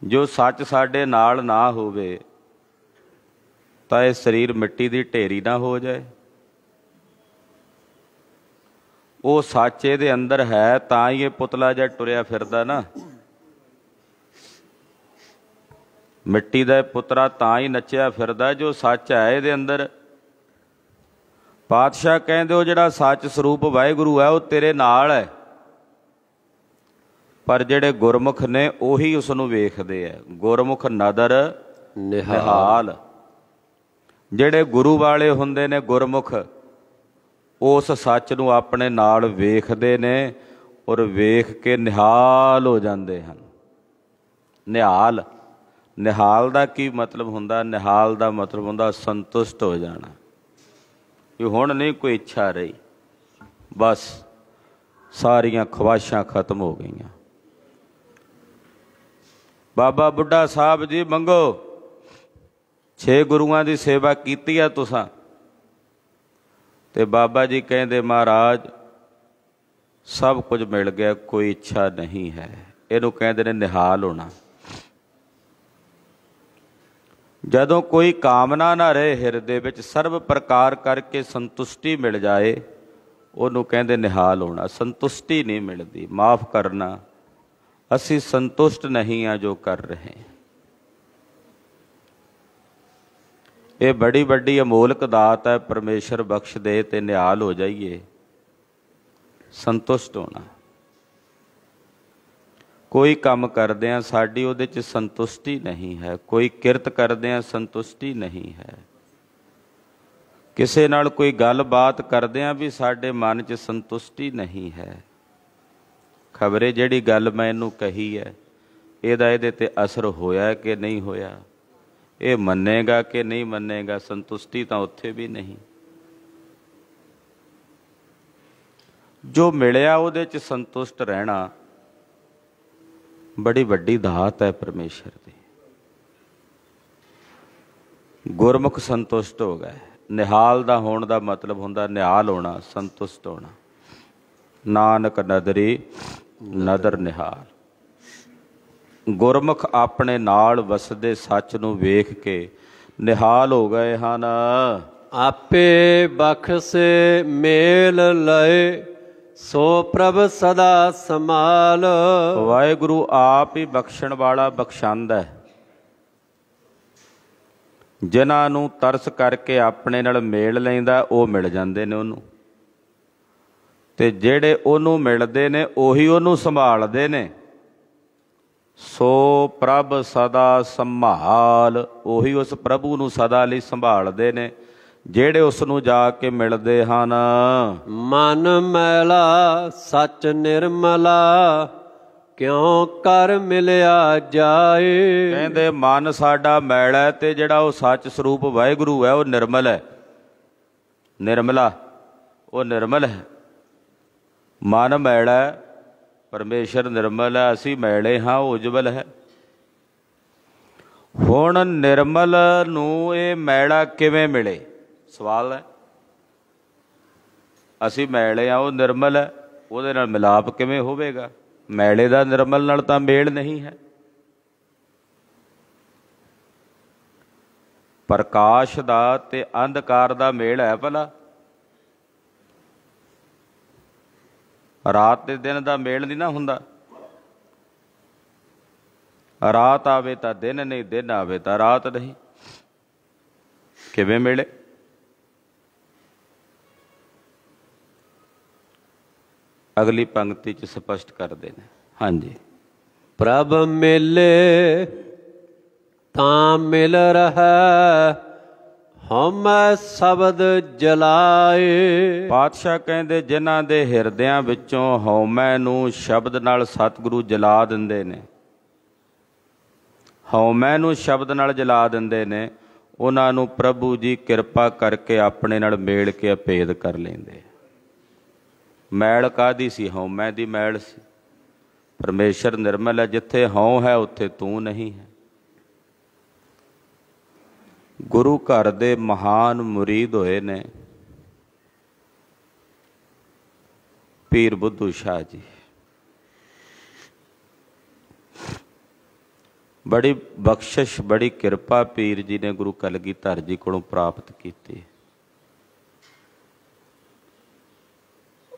ਜੋ ਸੱਚ ਸਾਡੇ ਨਾਲ ਨਾ ਹੋਵੇ ਤਾਂ ਇਹ ਸਰੀਰ ਮਿੱਟੀ ਦੀ ਢੇਰੀ ਨਾ ਹੋ ਜਾਏ ਉਹ ਸੱਚ ਇਹਦੇ ਅੰਦਰ ਹੈ ਤਾਂ ਹੀ ਇਹ ਪੁਤਲਾ ਜਿਹਾ ਟੁਰਿਆ ਫਿਰਦਾ ਨਾ ਮਿੱਟੀ ਦਾ ਪੁੱਤਰਾ ਤਾਂ ਹੀ ਨੱਚਿਆ ਫਿਰਦਾ ਜੋ ਸੱਚ ਹੈ ਇਹਦੇ ਅੰਦਰ ਪਾਤਸ਼ਾਹ ਕਹਿੰਦੇ ਉਹ ਜਿਹੜਾ ਸੱਚ ਸਰੂਪ ਵਾਹਿਗੁਰੂ ਹੈ ਉਹ ਤੇਰੇ ਨਾਲ ਹੈ ਪਰ ਜਿਹੜੇ ਗੁਰਮੁਖ ਨੇ ਉਹੀ ਉਸ ਨੂੰ ਵੇਖਦੇ ਐ ਗੁਰਮੁਖ ਨਦਰ ਨਿਹਾਲ ਜਿਹੜੇ ਗੁਰੂ ਵਾਲੇ ਹੁੰਦੇ ਨੇ ਗੁਰਮੁਖ ਉਸ ਸੱਚ ਨੂੰ ਆਪਣੇ ਨਾਲ ਵੇਖਦੇ ਨੇ ਔਰ ਵੇਖ ਕੇ ਨਿਹਾਲ ਹੋ ਜਾਂਦੇ ਹਨ ਨਿਹਾਲ ਨਿਹਾਲ ਦਾ ਕੀ ਮਤਲਬ ਹੁੰਦਾ ਨਿਹਾਲ ਦਾ ਮਤਲਬ ਹੁੰਦਾ ਸੰਤੁਸ਼ਟ ਹੋ ਜਾਣਾ ਕਿ ਹੁਣ ਨਹੀਂ ਕੋਈ ਇੱਛਾ ਰਹੀ ਬਸ ਸਾਰੀਆਂ ਖਵਾਸ਼ਾਂ ਖਤਮ ਹੋ ਗਈਆਂ ਬਾਬਾ ਬੁੱਢਾ ਸਾਹਿਬ ਜੀ ਮੰਗੋ ਛੇ ਗੁਰੂਆਂ ਦੀ ਸੇਵਾ ਕੀਤੀ ਆ ਤੁਸੀਂ ਤੇ ਬਾਬਾ ਜੀ ਕਹਿੰਦੇ ਮਹਾਰਾਜ ਸਭ ਕੁਝ ਮਿਲ ਗਿਆ ਕੋਈ ਇੱਛਾ ਨਹੀਂ ਹੈ ਇਹਨੂੰ ਕਹਿੰਦੇ ਨੇ ਨਿਹਾਲ ਹੋਣਾ ਜਦੋਂ ਕੋਈ ਕਾਮਨਾ ਨਾ ਰਹੇ ਹਿਰਦੇ ਵਿੱਚ ਸਰਬ ਪ੍ਰਕਾਰ ਕਰਕੇ ਸੰਤੁਸ਼ਟੀ ਮਿਲ ਜਾਏ ਉਹਨੂੰ ਕਹਿੰਦੇ ਨਿਹਾਲ ਹੋਣਾ ਸੰਤੁਸ਼ਟੀ ਨਹੀਂ ਮਿਲਦੀ ਮਾਫ ਕਰਨਾ ਅਸੀਂ ਸੰਤੁਸ਼ਟ ਨਹੀਂ ਆ ਜੋ ਕਰ ਰਹੇ ਇਹ ਬੜੀ ਵੱਡੀ ਅਮੋਲਕ ਦਾਤ ਹੈ ਪਰਮੇਸ਼ਰ ਬਖਸ਼ ਦੇ ਤੇ ਨਿਹਾਲ ਹੋ ਜਾਈਏ ਸੰਤੁਸ਼ਟ ਹੋਣਾ ਕੋਈ ਕੰਮ ਕਰਦੇ ਆ ਸਾਡੀ ਉਹਦੇ ਚ ਸੰਤੁਸ਼ਟੀ ਨਹੀਂ ਹੈ ਕੋਈ ਕਿਰਤ ਕਰਦੇ ਆ ਸੰਤੁਸ਼ਟੀ ਨਹੀਂ ਹੈ ਕਿਸੇ ਨਾਲ ਕੋਈ ਗੱਲਬਾਤ ਕਰਦੇ ਆ ਵੀ ਸਾਡੇ ਮਨ ਚ ਸੰਤੁਸ਼ਟੀ ਨਹੀਂ ਹੈ ਖਬਰੇ ਜਿਹੜੀ ਗੱਲ ਮੈਂ ਇਹਨੂੰ ਕਹੀ ਹੈ ਇਹਦਾ ਇਹਦੇ ਤੇ ਅਸਰ ਹੋਇਆ ਕਿ ਨਹੀਂ ਹੋਇਆ ਇਹ ਮੰਨੇਗਾ ਕਿ ਨਹੀਂ ਮੰਨੇਗਾ ਸੰਤੁਸ਼ਟੀ ਤਾਂ ਉੱਥੇ ਵੀ ਨਹੀਂ ਜੋ ਮਿਲਿਆ ਉਹਦੇ ਚ ਸੰਤੁਸ਼ਟ ਰਹਿਣਾ ਬੜੀ ਵੱਡੀ ਦਾਤ ਹੈ ਪਰਮੇਸ਼ਰ ਦੀ ਗੁਰਮੁਖ ਸੰਤੁਸ਼ਟ ਹੋ ਗਏ ਨਿਹਾਲ ਦਾ ਹੋਣ ਦਾ ਮਤਲਬ ਹੁੰਦਾ ਨਿਹਾਲ ਹੋਣਾ ਸੰਤੁਸ਼ਟ ਹੋਣਾ ਨਾਨਕ ਨਦਰੀ ਨਦਰ ਨਿਹਾਲ ਗੁਰਮੁਖ ਆਪਣੇ ਨਾਲ ਵਸਦੇ ਸੱਚ ਨੂੰ ਵੇਖ ਕੇ ਨਿਹਾਲ ਹੋ ਗਏ ਹਨ ਆਪੇ ਬਖਸ਼ੇ ਮੇਲ ਲਏ ਸੋ ਪ੍ਰਭ ਸਦਾ ਸਮਾਲ ਵਾਹਿਗੁਰੂ ਆਪ ਹੀ ਬਖਸ਼ਣ ਵਾਲਾ ਬਖਸ਼ੰਦ ਹੈ ਜਿਨ੍ਹਾਂ ਨੂੰ ਤਰਸ ਕਰਕੇ ਆਪਣੇ ਨਾਲ ਮੇਲ ਲੈਂਦਾ ਉਹ ਮਿਲ ਜਾਂਦੇ ਨੇ ਉਹਨੂੰ ਤੇ ਜਿਹੜੇ ਉਹਨੂੰ ਮਿਲਦੇ ਨੇ ਉਹੀ ਉਹਨੂੰ ਸੰਭਾਲਦੇ ਨੇ ਸੋ ਪ੍ਰਭ ਸਦਾ ਸੰਭਾਲ ਉਹੀ ਉਸ ਪ੍ਰਭੂ ਨੂੰ ਸਦਾ ਲਈ ਸੰਭਾਲਦੇ ਨੇ ਜਿਹੜੇ ਉਸ ਨੂੰ ਜਾ ਕੇ ਮਿਲਦੇ ਹਨ ਮਨ ਮੈਲਾ ਸੱਚ ਨਿਰਮਲਾ ਕਿਉਂ ਕਰ ਮਿਲਿਆ ਜਾਏ ਕਹਿੰਦੇ ਮਨ ਸਾਡਾ ਮੈਲਾ ਤੇ ਜਿਹੜਾ ਉਹ ਸੱਚ ਸਰੂਪ ਵਾਹਿਗੁਰੂ ਹੈ ਉਹ ਨਿਰਮਲ ਹੈ ਨਿਰਮਲਾ ਉਹ ਨਿਰਮਲ ਹੈ ਮਨ ਮੈਲਾ ਪਰਮੇਸ਼ਰ ਨਿਰਮਲ ਹੈ ਅਸੀਂ ਮੈਲੇ ਹਾਂ ਉਜਵਲ ਹੈ ਹੁਣ ਨਿਰਮਲ ਨੂੰ ਇਹ ਮੈਲਾ ਕਿਵੇਂ ਮਿਲੇ ਸਵਾਲ ਹੈ ਅਸੀਂ ਮੈਲੇ ਆ ਉਹ ਨਿਰਮਲ ਹੈ ਉਹਦੇ ਨਾਲ ਮਿਲਾਪ ਕਿਵੇਂ ਹੋਵੇਗਾ ਮੈਲੇ ਦਾ ਨਿਰਮਲ ਨਾਲ ਤਾਂ ਮੇਲ ਨਹੀਂ ਹੈ ਪ੍ਰਕਾਸ਼ ਦਾ ਤੇ ਅੰਧਕਾਰ ਦਾ ਮੇਲ ਹੈ ਭਲਾ ਰਾਤ ਤੇ ਦਿਨ ਦਾ ਮੇਲ ਨਹੀਂ ਨਾ ਹੁੰਦਾ ਰਾਤ ਆਵੇ ਤਾਂ ਦਿਨ ਨਹੀਂ ਦਿਨ ਆਵੇ ਤਾਂ ਰਾਤ ਨਹੀਂ ਕਿਵੇਂ ਮੇਲੇ ਅਗਲੀ ਪੰਕਤੀ ਚ ਸਪਸ਼ਟ ਕਰਦੇ ਨੇ ਹਾਂਜੀ ਪ੍ਰਭ ਮਿਲੇ ਤਾਂ ਮਿਲ ਰਹਾ ਹਮ ਸ਼ਬਦ ਜਲਾਏ ਪਾਤਸ਼ਾਹ ਕਹਿੰਦੇ ਜਿਨ੍ਹਾਂ ਦੇ ਹਿਰਦਿਆਂ ਵਿੱਚੋਂ ਹਉਮੈ ਨੂੰ ਸ਼ਬਦ ਨਾਲ ਸਤਿਗੁਰੂ ਜਲਾ ਦਿੰਦੇ ਨੇ ਹਉਮੈ ਨੂੰ ਸ਼ਬਦ ਨਾਲ ਜਲਾ ਦਿੰਦੇ ਨੇ ਉਹਨਾਂ ਨੂੰ ਪ੍ਰਭੂ ਜੀ ਕਿਰਪਾ ਕਰਕੇ ਆਪਣੇ ਨਾਲ ਮੇਲ ਕੇ ਅਪੇਦ ਕਰ ਲੈਂਦੇ ਮੈਲ ਕਾਦੀ ਸੀ ਹਉ ਮੈਂ ਦੀ ਮੈਲ ਸੀ ਪਰਮੇਸ਼ਰ ਨਿਰਮਲ ਹੈ ਜਿੱਥੇ ਹਉ ਹੈ ਉੱਥੇ ਤੂੰ ਨਹੀਂ ਹੈ ਗੁਰੂ ਘਰ ਦੇ ਮਹਾਨ ਮੁਰੀਦ ਹੋਏ ਨੇ ਪੀਰ ਬੁੱਧੂ ਸ਼ਾਹ ਜੀ ਬੜੀ ਬਖਸ਼ਿਸ਼ ਬੜੀ ਕਿਰਪਾ ਪੀਰ ਜੀ ਨੇ ਗੁਰੂ ਕਲਗੀਧਰ ਜੀ ਕੋਲੋਂ ਪ੍ਰਾਪਤ ਕੀਤੀ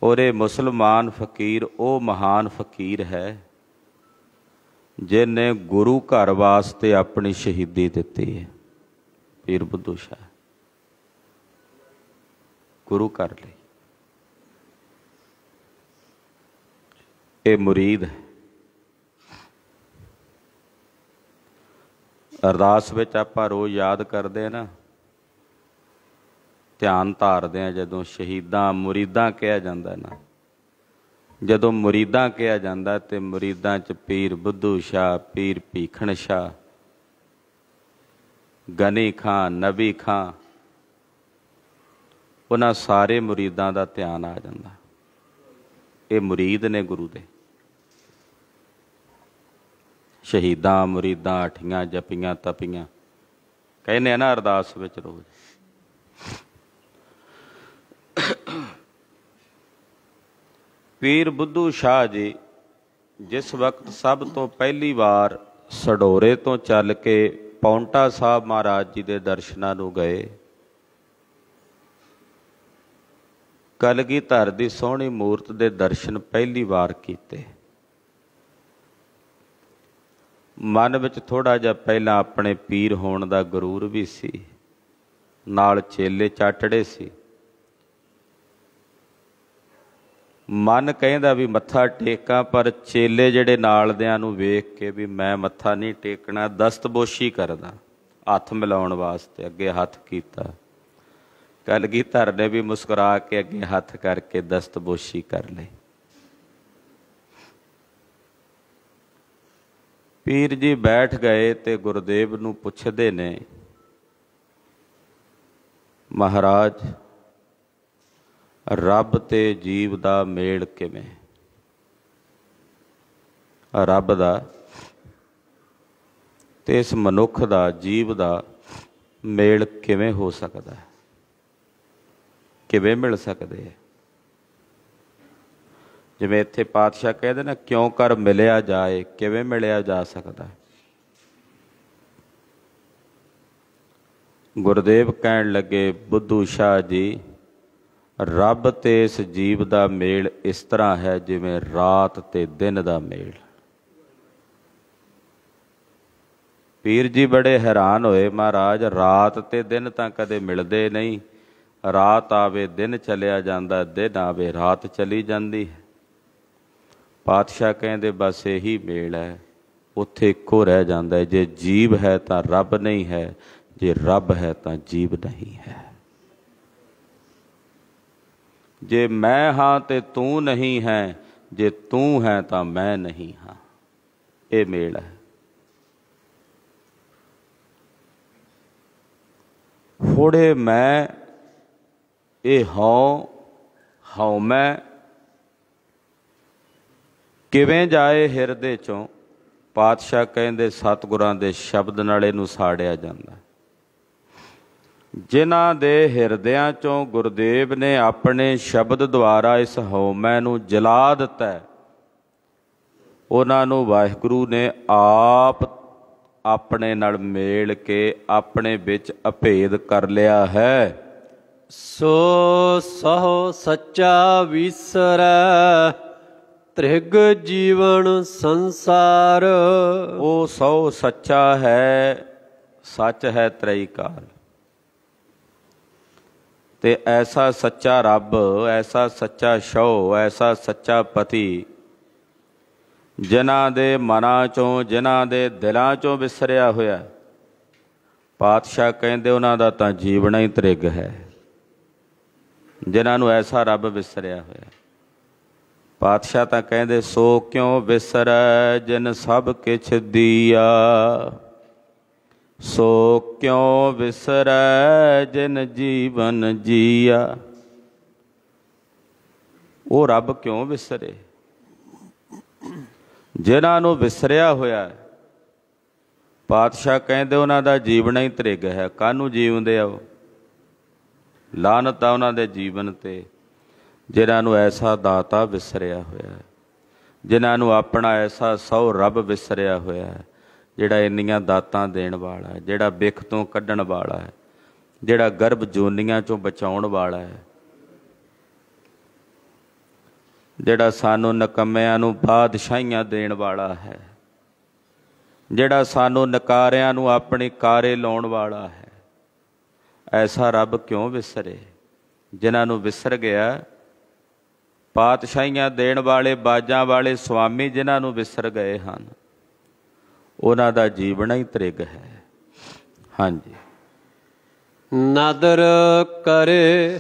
ਔਰੇ ਮੁਸਲਮਾਨ ਫਕੀਰ ਉਹ ਮਹਾਨ ਫਕੀਰ ਹੈ ਜਿਨੇ ਗੁਰੂ ਘਰ ਵਾਸਤੇ ਆਪਣੀ ਸ਼ਹੀਦੀ ਦਿੱਤੀ ਹੈ ਪੀਰ ਬੁੱਧੂ ਸ਼ਾਹ ਗੁਰੂ ਘਰ ਲਈ ਇਹ ਮੁਰੀਦ ਅਰਦਾਸ ਵਿੱਚ ਆਪਾਂ ਰੋਜ਼ ਯਾਦ ਕਰਦੇ ਆ ਨਾ ਧਿਆਨ ਧਾਰਦੇ ਆ ਜਦੋਂ ਸ਼ਹੀਦਾਂ ਮੁਰੀਦਾਂ ਕਿਹਾ ਜਾਂਦਾ ਨਾ ਜਦੋਂ ਮੁਰੀਦਾਂ ਕਿਹਾ ਜਾਂਦਾ ਤੇ ਮੁਰੀਦਾਂ ਚ ਪੀਰ ਬੁੱਧੂ ਸ਼ਾ ਪੀਰ ਭੀਖਣ ਸ਼ਾ ਗਨੀ ਖਾਨ ਨਬੀ ਖਾਨ ਉਹਨਾਂ ਸਾਰੇ ਮੁਰੀਦਾਂ ਦਾ ਧਿਆਨ ਆ ਜਾਂਦਾ ਇਹ ਮੁਰੀਦ ਨੇ ਗੁਰੂ ਦੇ ਸ਼ਹੀਦਾਂ ਮੁਰੀਦਾਂ ਅਠੀਆਂ ਜਪੀਆਂ ਤਪੀਆਂ ਕਹਿੰਦੇ ਆ ਨਾ ਅਰਦਾਸ ਵਿੱਚ ਰੋਜ਼ ਪੀਰ ਬੁੱਧੂ ਸ਼ਾਹ ਜੀ ਜਿਸ ਵਕਤ ਸਭ ਤੋਂ ਪਹਿਲੀ ਵਾਰ ਸਡੋਰੇ ਤੋਂ ਚੱਲ ਕੇ ਪੌਂਟਾ ਸਾਹਿਬ ਮਹਾਰਾਜ ਜੀ ਦੇ ਦਰਸ਼ਨਾਂ ਨੂੰ ਗਏ ਕਲਗੀਧਰ ਦੀ ਸੋਹਣੀ ਮੂਰਤ ਦੇ ਦਰਸ਼ਨ ਪਹਿਲੀ ਵਾਰ ਕੀਤੇ ਮਨ ਵਿੱਚ ਥੋੜਾ ਜਿਹਾ ਪਹਿਲਾਂ ਆਪਣੇ ਪੀਰ ਹੋਣ ਦਾ ਗਰੂਰ ਵੀ ਸੀ ਨਾਲ ਚੇਲੇ ਚਾਟੜੇ ਸੀ ਮਨ ਕਹਿੰਦਾ ਵੀ ਮੱਥਾ ਟੇਕਾਂ ਪਰ ਚੇਲੇ ਜਿਹੜੇ ਨਾਲਦਿਆਂ ਨੂੰ ਵੇਖ ਕੇ ਵੀ ਮੈਂ ਮੱਥਾ ਨਹੀਂ ਟੇਕਣਾ ਦਸਤਬੋਸ਼ੀ ਕਰਦਾ ਹੱਥ ਮਿਲਾਉਣ ਵਾਸਤੇ ਅੱਗੇ ਹੱਥ ਕੀਤਾ ਕਲਗੀਧਰ ਨੇ ਵੀ ਮੁਸਕਰਾ ਕੇ ਅੱਗੇ ਹੱਥ ਕਰਕੇ ਦਸਤਬੋਸ਼ੀ ਕਰ ਲਈ ਪੀਰ ਜੀ ਬੈਠ ਗਏ ਤੇ ਗੁਰਦੇਵ ਨੂੰ ਪੁੱਛਦੇ ਨੇ ਮਹਾਰਾਜ ਰੱਬ ਤੇ ਜੀਵ ਦਾ ਮੇਲ ਕਿਵੇਂ ਰੱਬ ਦਾ ਤੇ ਇਸ ਮਨੁੱਖ ਦਾ ਜੀਵ ਦਾ ਮੇਲ ਕਿਵੇਂ ਹੋ ਸਕਦਾ ਹੈ ਕਿਵੇਂ ਮਿਲ ਸਕਦੇ ਹੈ ਜਿਵੇਂ ਇੱਥੇ ਪਾਤਸ਼ਾਹ ਕਹਿੰਦੇ ਨੇ ਕਿਉਂ ਕਰ ਮਿਲਿਆ ਜਾਏ ਕਿਵੇਂ ਮਿਲਿਆ ਜਾ ਸਕਦਾ ਗੁਰਦੇਵ ਕਹਿਣ ਲੱਗੇ ਬੁੱਧੂ ਸ਼ਾਹ ਜੀ ਰੱਬ ਤੇ ਇਸ ਜੀਵ ਦਾ ਮੇਲ ਇਸ ਤਰ੍ਹਾਂ ਹੈ ਜਿਵੇਂ ਰਾਤ ਤੇ ਦਿਨ ਦਾ ਮੇਲ ਪੀਰ ਜੀ ਬੜੇ ਹੈਰਾਨ ਹੋਏ ਮਹਾਰਾਜ ਰਾਤ ਤੇ ਦਿਨ ਤਾਂ ਕਦੇ ਮਿਲਦੇ ਨਹੀਂ ਰਾਤ ਆਵੇ ਦਿਨ ਚਲਿਆ ਜਾਂਦਾ ਦਿਨ ਆਵੇ ਰਾਤ ਚਲੀ ਜਾਂਦੀ ਹੈ ਪਾਤਸ਼ਾਹ ਕਹਿੰਦੇ ਬਸ ਇਹੀ ਮੇਲ ਹੈ ਉੱਥੇ ਇੱਕੋ ਰਹਿ ਜਾਂਦਾ ਜੇ ਜੀਵ ਹੈ ਤਾਂ ਰੱਬ ਨਹੀਂ ਹੈ ਜੇ ਰੱਬ ਹੈ ਤਾਂ ਜੀਵ ਨਹੀਂ ਹੈ ਜੇ ਮੈਂ ਹਾਂ ਤੇ ਤੂੰ ਨਹੀਂ ਹੈ ਜੇ ਤੂੰ ਹੈ ਤਾਂ ਮੈਂ ਨਹੀਂ ਹਾਂ ਇਹ ਮੇਲ ਹੈ ਫੋੜੇ ਮੈਂ ਇਹ ਹਾਂ ਹਉ ਮੈਂ ਕਿਵੇਂ ਜਾਏ ਹਿਰਦੇ ਚੋਂ ਪਾਤਸ਼ਾਹ ਕਹਿੰਦੇ ਸਤਿਗੁਰਾਂ ਦੇ ਸ਼ਬਦ ਨਾਲ ਇਹਨੂੰ ਸਾੜਿਆ ਜਾਂਦਾ ਜਿਨ੍ਹਾਂ ਦੇ ਹਿਰਦਿਆਂ ਚੋਂ ਗੁਰਦੇਵ ਨੇ ਆਪਣੇ ਸ਼ਬਦ ਦੁਆਰਾ ਇਸ ਹਉਮੈ ਨੂੰ ਜਲਾ ਦਿੱਤਾ ਉਹਨਾਂ ਨੂੰ ਵਾਹਿਗੁਰੂ ਨੇ ਆਪ ਆਪਣੇ ਨਾਲ ਮੇਲ ਕੇ ਆਪਣੇ ਵਿੱਚ ਅਭੇਦ ਕਰ ਲਿਆ ਹੈ ਸੋ ਸੋ ਸੱਚਾ ਵਿਸਰੈ ਤ੍ਰਿਗ ਜੀਵਨ ਸੰਸਾਰ ਉਹ ਸੋ ਸੱਚਾ ਹੈ ਸੱਚ ਹੈ ਤ੍ਰੈਕਾਲ ਤੇ ਐਸਾ ਸੱਚਾ ਰੱਬ ਐਸਾ ਸੱਚਾ ਸ਼ੋ ਐਸਾ ਸੱਚਾ ਪਤੀ ਜਿਨ੍ਹਾਂ ਦੇ ਮਨਾਂ ਚੋਂ ਜਿਨ੍ਹਾਂ ਦੇ ਦਿਲਾਂ ਚੋਂ ਵਿਸਰਿਆ ਹੋਇਆ ਪਾਤਸ਼ਾਹ ਕਹਿੰਦੇ ਉਹਨਾਂ ਦਾ ਤਾਂ ਜੀਵਣਾ ਹੀ ਤ੍ਰਿਗ ਹੈ ਜਿਨ੍ਹਾਂ ਨੂੰ ਐਸਾ ਰੱਬ ਵਿਸਰਿਆ ਹੋਇਆ ਪਾਤਸ਼ਾਹ ਤਾਂ ਕਹਿੰਦੇ ਸੋ ਕਿਉਂ ਵਿਸਰੈ ਜਿਨ ਸਭ ਕਿਛ ਦੀਆ ਸੋ ਕਿਉ ਵਿਸਰੈ ਜਿਨ ਜੀਵਨ ਜੀਆ ਉਹ ਰੱਬ ਕਿਉ ਵਿਸਰੇ ਜਿਨ੍ਹਾਂ ਨੂੰ ਵਿਸਰਿਆ ਹੋਇਆ ਪਾਤਸ਼ਾਹ ਕਹਿੰਦੇ ਉਹਨਾਂ ਦਾ ਜੀਵਨ ਹੀ ਤ੍ਰਿਗ ਹੈ ਕਾਹਨੂੰ ਜੀਉਂਦੇ ਆ ਉਹ ਲਾਨਤ ਆ ਉਹਨਾਂ ਦੇ ਜੀਵਨ ਤੇ ਜਿਨ੍ਹਾਂ ਨੂੰ ਐਸਾ ਦਾਤਾ ਵਿਸਰਿਆ ਹੋਇਆ ਹੈ ਜਿਨ੍ਹਾਂ ਨੂੰ ਆਪਣਾ ਐਸਾ ਸੌ ਰੱਬ ਵਿਸਰਿਆ ਹੋਇਆ ਹੈ ਜਿਹੜਾ ਇੰਨੀਆਂ ਦਾਤਾਂ ਦੇਣ ਵਾਲਾ ਹੈ ਜਿਹੜਾ ਬਿਖ ਤੋਂ ਕੱਢਣ ਵਾਲਾ ਹੈ ਜਿਹੜਾ ਗਰਭ ਜੋਨੀਆਂ ਚੋਂ ਬਚਾਉਣ ਵਾਲਾ ਹੈ ਜਿਹੜਾ ਸਾਨੂੰ ਨਕਮਿਆਂ ਨੂੰ ਬਾਦਸ਼ਾਹੀਆਂ ਦੇਣ ਵਾਲਾ ਹੈ ਜਿਹੜਾ ਸਾਨੂੰ ਨਕਾਰਿਆਂ ਨੂੰ ਆਪਣੇ ਕਾਰੇ ਲਾਉਣ ਵਾਲਾ ਹੈ ਐਸਾ ਰੱਬ ਕਿਉਂ ਵਿਸਰੇ ਜਿਨ੍ਹਾਂ ਨੂੰ ਵਿਸਰ ਗਿਆ ਪਾਤਸ਼ਾਹੀਆਂ ਦੇਣ ਵਾਲੇ ਬਾਜਾਂ ਵਾਲੇ ਸੁਆਮੀ ਜਿਨ੍ਹਾਂ ਨੂੰ ਵਿਸਰ ਗਏ ਹਨ ਉਹਨਾਂ ਦਾ ਜੀਵਣਾ ਹੀ ਤ੍ਰਿਗ ਹੈ ਹਾਂਜੀ ਨਦਰ ਕਰੇ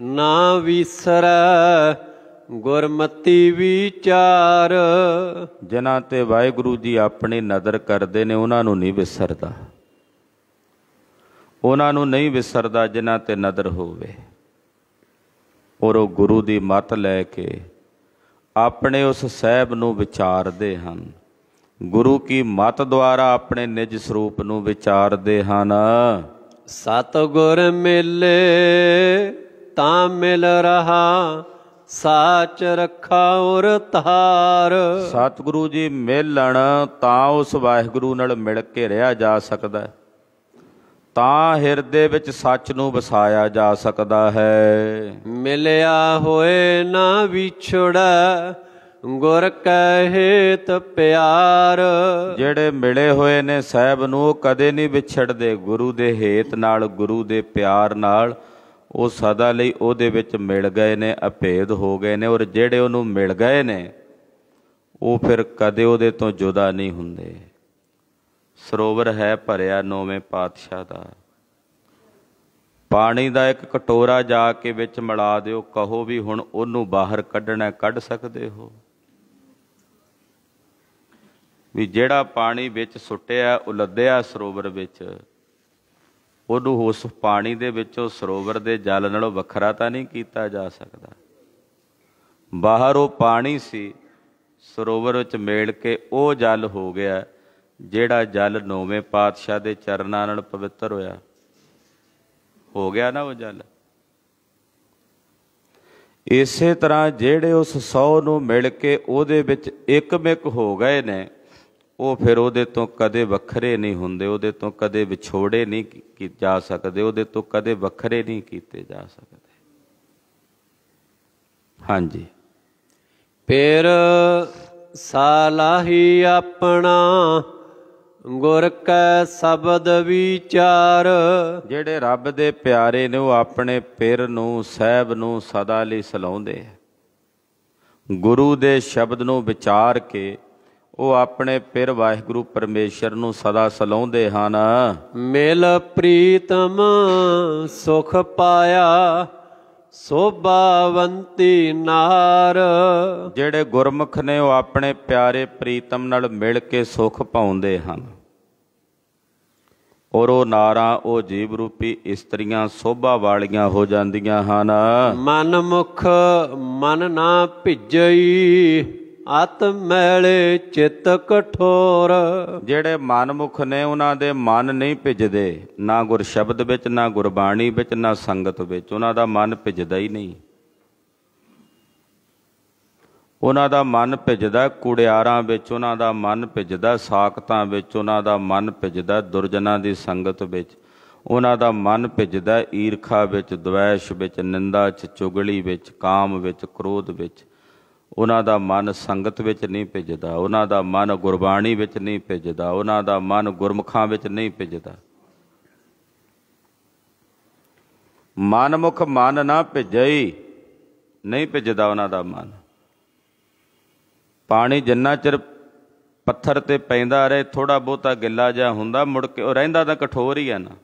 ਨਾ ਵਿਸਰੈ ਗੁਰਮਤੀ ਵਿਚਾਰ ਜਿਨ੍ਹਾਂ ਤੇ ਵਾਹਿਗੁਰੂ ਜੀ ਆਪਣੀ ਨਦਰ ਕਰਦੇ ਨੇ ਉਹਨਾਂ ਨੂੰ ਨਹੀਂ ਵਿਸਰਦਾ ਉਹਨਾਂ ਨੂੰ ਨਹੀਂ ਵਿਸਰਦਾ ਜਿਨ੍ਹਾਂ ਤੇ ਨਦਰ ਹੋਵੇ ਔਰ ਉਹ ਗੁਰੂ ਦੀ ਮਤ ਲੈ ਕੇ ਆਪਣੇ ਉਸ ਸਹਿਬ ਨੂੰ ਵਿਚਾਰਦੇ ਹਨ ਗੁਰੂ ਕੀ ਮਤ ਦੁਆਰਾ ਆਪਣੇ ਨਿਜ ਸਰੂਪ ਨੂੰ ਵਿਚਾਰਦੇ ਹਨ ਸਤਗੁਰ ਮਿਲੇ ਤਾਂ ਮਿਲ ਰਹਾ ਸਾਚ ਰੱਖਾ ਔਰ ਧਾਰ ਗੁਰੂ ਜੀ ਮਿਲਣ ਤਾਂ ਉਸ ਵਾਹਿਗੁਰੂ ਨਾਲ ਮਿਲ ਕੇ ਰਿਹਾ ਜਾ ਸਕਦਾ ਹੈ ਤਾਂ ਹਿਰਦੇ ਵਿੱਚ ਸੱਚ ਨੂੰ ਵਸਾਇਆ ਜਾ ਸਕਦਾ ਹੈ ਮਿਲਿਆ ਹੋਏ ਨਾ ਵਿਛੜਾ ਗੁਰ ਕਹੇ ਪਿਆਰ ਜਿਹੜੇ ਮਿਲੇ ਹੋਏ ਨੇ ਸਾਹਿਬ ਨੂੰ ਉਹ ਕਦੇ ਨਹੀਂ ਵਿਛੜਦੇ ਗੁਰੂ ਦੇ ਹੇਤ ਨਾਲ ਗੁਰੂ ਦੇ ਪਿਆਰ ਨਾਲ ਉਹ ਸਦਾ ਲਈ ਉਹਦੇ ਵਿੱਚ ਮਿਲ ਗਏ ਨੇ ਅਭੇਦ ਹੋ ਗਏ ਨੇ ਔਰ ਜਿਹੜੇ ਉਹਨੂੰ ਮਿਲ ਗਏ ਨੇ ਉਹ ਫਿਰ ਕਦੇ ਉਹਦੇ ਤੋਂ ਜੁਦਾ ਨਹੀਂ ਹੁੰਦੇ ਸਰੋਵਰ ਹੈ ਭਰਿਆ ਨੌਵੇਂ ਪਾਤਸ਼ਾਹ ਦਾ ਪਾਣੀ ਦਾ ਇੱਕ ਕਟੋਰਾ ਜਾ ਕੇ ਵਿੱਚ ਮਿਲਾ ਦਿਓ ਕਹੋ ਵੀ ਹੁਣ ਉਹਨੂੰ ਬਾਹਰ ਕੱਢਣਾ ਕੱਢ ਸਕਦੇ ਹੋ ਵੀ ਜਿਹੜਾ ਪਾਣੀ ਵਿੱਚ ਸੁੱਟਿਆ ਉਲੱਦਿਆ ਸਰੋਵਰ ਵਿੱਚ ਉਹਨੂੰ ਉਸ ਪਾਣੀ ਦੇ ਵਿੱਚੋਂ ਸਰੋਵਰ ਦੇ ਜਲ ਨਾਲੋਂ ਵੱਖਰਾ ਤਾਂ ਨਹੀਂ ਕੀਤਾ ਜਾ ਸਕਦਾ ਬਾਹਰ ਉਹ ਪਾਣੀ ਸੀ ਸਰੋਵਰ ਵਿੱਚ ਮੇਲ ਕੇ ਉਹ ਜਲ ਹੋ ਗਿਆ ਜਿਹੜਾ ਜਲ ਨੌਵੇਂ ਪਾਤਸ਼ਾਹ ਦੇ ਚਰਨਾਂ ਨਾਲ ਪਵਿੱਤਰ ਹੋਇਆ ਹੋ ਗਿਆ ਨਾ ਉਹ ਜਲ ਇਸੇ ਤਰ੍ਹਾਂ ਜਿਹੜੇ ਉਸ ਸੌ ਨੂੰ ਮਿਲ ਕੇ ਉਹਦੇ ਵਿੱਚ ਇੱਕਮਿਕ ਹੋ ਗਏ ਨੇ ਉਹ ਫਿਰ ਉਹਦੇ ਤੋਂ ਕਦੇ ਵੱਖਰੇ ਨਹੀਂ ਹੁੰਦੇ ਉਹਦੇ ਤੋਂ ਕਦੇ ਵਿਛੋੜੇ ਨਹੀਂ ਕੀ ਜਾ ਸਕਦੇ ਉਹਦੇ ਤੋਂ ਕਦੇ ਵੱਖਰੇ ਨਹੀਂ ਕੀਤੇ ਜਾ ਸਕਦੇ ਹਾਂਜੀ ਫਿਰ ਸਾਲਾਹੀ ਆਪਣਾ ਗੁਰ ਕੈ ਸ਼ਬਦ ਵਿਚਾਰ ਜਿਹੜੇ ਰੱਬ ਦੇ ਪਿਆਰੇ ਨੇ ਉਹ ਆਪਣੇ ਪਿਰ ਨੂੰ ਸਹਿਬ ਨੂੰ ਸਦਾ ਲਈ ਸਲਾਉਂਦੇ ਗੁਰੂ ਦੇ ਸ਼ਬਦ ਨੂੰ ਵਿਚਾਰ ਕੇ ਉਹ ਆਪਣੇ ਪਿਰ ਵਾਹਿਗੁਰੂ ਪਰਮੇਸ਼ਰ ਨੂੰ ਸਦਾ ਸਲਾਉਂਦੇ ਹਨ ਮਿਲ ਪ੍ਰੀਤਮ ਸੁਖ ਪਾਇਆ ਸੋਭਾਵੰਤੀ ਨਾਰ ਜਿਹੜੇ ਗੁਰਮੁਖ ਨੇ ਉਹ ਆਪਣੇ ਪਿਆਰੇ ਪ੍ਰੀਤਮ ਨਾਲ ਮਿਲ ਕੇ ਸੁਖ ਪਾਉਂਦੇ ਹਨ ਔਰ ਉਹ ਨਾਰਾਂ ਉਹ ਜੀਵ ਰੂਪੀ ਇਸਤਰੀਆਂ ਸੋਭਾ ਵਾਲੀਆਂ ਹੋ ਜਾਂਦੀਆਂ ਹਨ ਮਨ ਮੁਖ ਮਨ ਨਾ ਭਿਜਈ ਅਤ ਮੈਲੇ ਚਿੱਤ ਕਠੋਰ ਜਿਹੜੇ ਮਨਮੁਖ ਨੇ ਉਹਨਾਂ ਦੇ ਮਨ ਨਹੀਂ ਭਿੱਜਦੇ ਨਾ ਗੁਰ ਸ਼ਬਦ ਵਿੱਚ ਨਾ ਗੁਰਬਾਣੀ ਵਿੱਚ ਨਾ ਸੰਗਤ ਵਿੱਚ ਉਹਨਾਂ ਦਾ ਮਨ ਭਿੱਜਦਾ ਹੀ ਨਹੀਂ ਉਹਨਾਂ ਦਾ ਮਨ ਭਿੱਜਦਾ ਕੁੜਿਆਰਾਂ ਵਿੱਚ ਉਹਨਾਂ ਦਾ ਮਨ ਭਿੱਜਦਾ ਸਾਖਤਾਂ ਵਿੱਚ ਉਹਨਾਂ ਦਾ ਮਨ ਭਿੱਜਦਾ ਦੁਰਜਨਾਂ ਦੀ ਸੰਗਤ ਵਿੱਚ ਉਹਨਾਂ ਦਾ ਮਨ ਭਿੱਜਦਾ ਈਰਖਾ ਵਿੱਚ ਦਵੇਸ਼ ਵਿੱਚ ਨਿੰਦਾ ਚ ਚੁਗਲੀ ਵਿੱਚ ਕਾਮ ਵਿੱਚ ਕ੍ਰੋਧ ਵਿੱਚ ਉਹਨਾਂ ਦਾ ਮਨ ਸੰਗਤ ਵਿੱਚ ਨਹੀਂ ਭਿੱਜਦਾ ਉਹਨਾਂ ਦਾ ਮਨ ਗੁਰਬਾਣੀ ਵਿੱਚ ਨਹੀਂ ਭਿੱਜਦਾ ਉਹਨਾਂ ਦਾ ਮਨ ਗੁਰਮਖਾਂ ਵਿੱਚ ਨਹੀਂ ਭਿੱਜਦਾ ਮਨਮੁਖ ਮਨ ਨਾ ਭਿੱਜਈ ਨਹੀਂ ਭਿੱਜਦਾ ਉਹਨਾਂ ਦਾ ਮਨ ਪਾਣੀ ਜਿੰਨਾ ਚਿਰ ਪੱਥਰ ਤੇ ਪੈਂਦਾ ਰਹੇ ਥੋੜਾ ਬਹੁਤਾ ਗਿੱਲਾ ਜਾਂ ਹੁੰਦਾ ਮੁੜ ਕੇ ਉਹ ਰਹਿੰਦਾ ਤਾਂ ਕਠੋਰ ਹੀ ਆ ਨਾ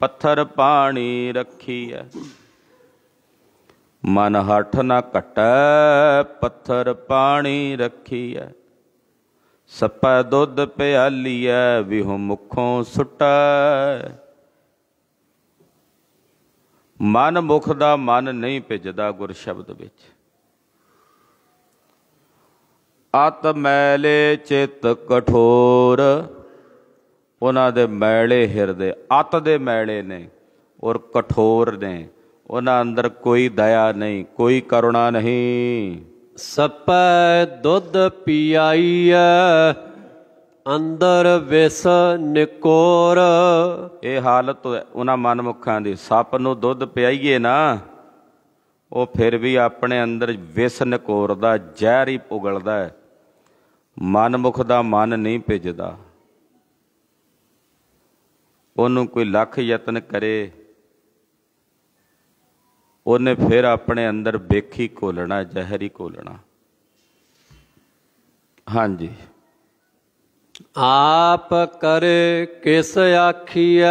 ਪੱਥਰ ਪਾਣੀ ਰੱਖੀ ਐ ਮਨ ਹੱਠ ਨਾ ਘਟੈ ਪੱਥਰ ਪਾਣੀ ਰੱਖੀਐ ਸੱਪਾ ਦੁੱਧ ਪਿਆਲੀਐ ਵਿਹੁ ਮੁਖੋਂ ਸੁਟੈ ਮਨ ਮੁਖ ਦਾ ਮਨ ਨਹੀਂ ਭਿੱਜਦਾ ਗੁਰ ਸ਼ਬਦ ਵਿੱਚ ਅਤ ਮੈਲੇ ਚਿਤ ਕਠੋਰ ਉਹਨਾਂ ਦੇ ਮੈਲੇ ਹਿਰਦੇ ਅਤ ਦੇ ਮੈਲੇ ਨੇ ਔਰ ਕਠੋਰ ਨੇ ਉਹਨਾਂ ਅੰਦਰ ਕੋਈ ਦਇਆ ਨਹੀਂ ਕੋਈ ਕਰੁਣਾ ਨਹੀਂ ਸਪੈ ਦੁੱਧ ਐ ਅੰਦਰ ਵਿਸ ਨਿਕੋਰ ਇਹ ਹਾਲਤ ਉਹਨਾਂ ਮਨਮੁਖਾਂ ਦੀ ਸੱਪ ਨੂੰ ਦੁੱਧ ਪਿਆਈਏ ਨਾ ਉਹ ਫਿਰ ਵੀ ਆਪਣੇ ਅੰਦਰ ਵਿਸ ਨਿਕੋਰਦਾ ਜ਼ਹਿਰ ਹੀ ਪੁਗਲਦਾ ਹੈ ਮਨਮੁਖ ਦਾ ਮਨ ਨਹੀਂ ਭਿੱਜਦਾ ਉਹਨੂੰ ਕੋਈ ਲੱਖ ਯਤਨ ਕਰੇ ਉਹਨੇ ਫਿਰ ਆਪਣੇ ਅੰਦਰ ਵੇਖੀ ਕੋਲਣਾ ਜ਼ਹਿਰ ਹੀ ਹਾਂਜੀ ਆਪ ਕਰੇ ਕਿਸ ਆਖੀਐ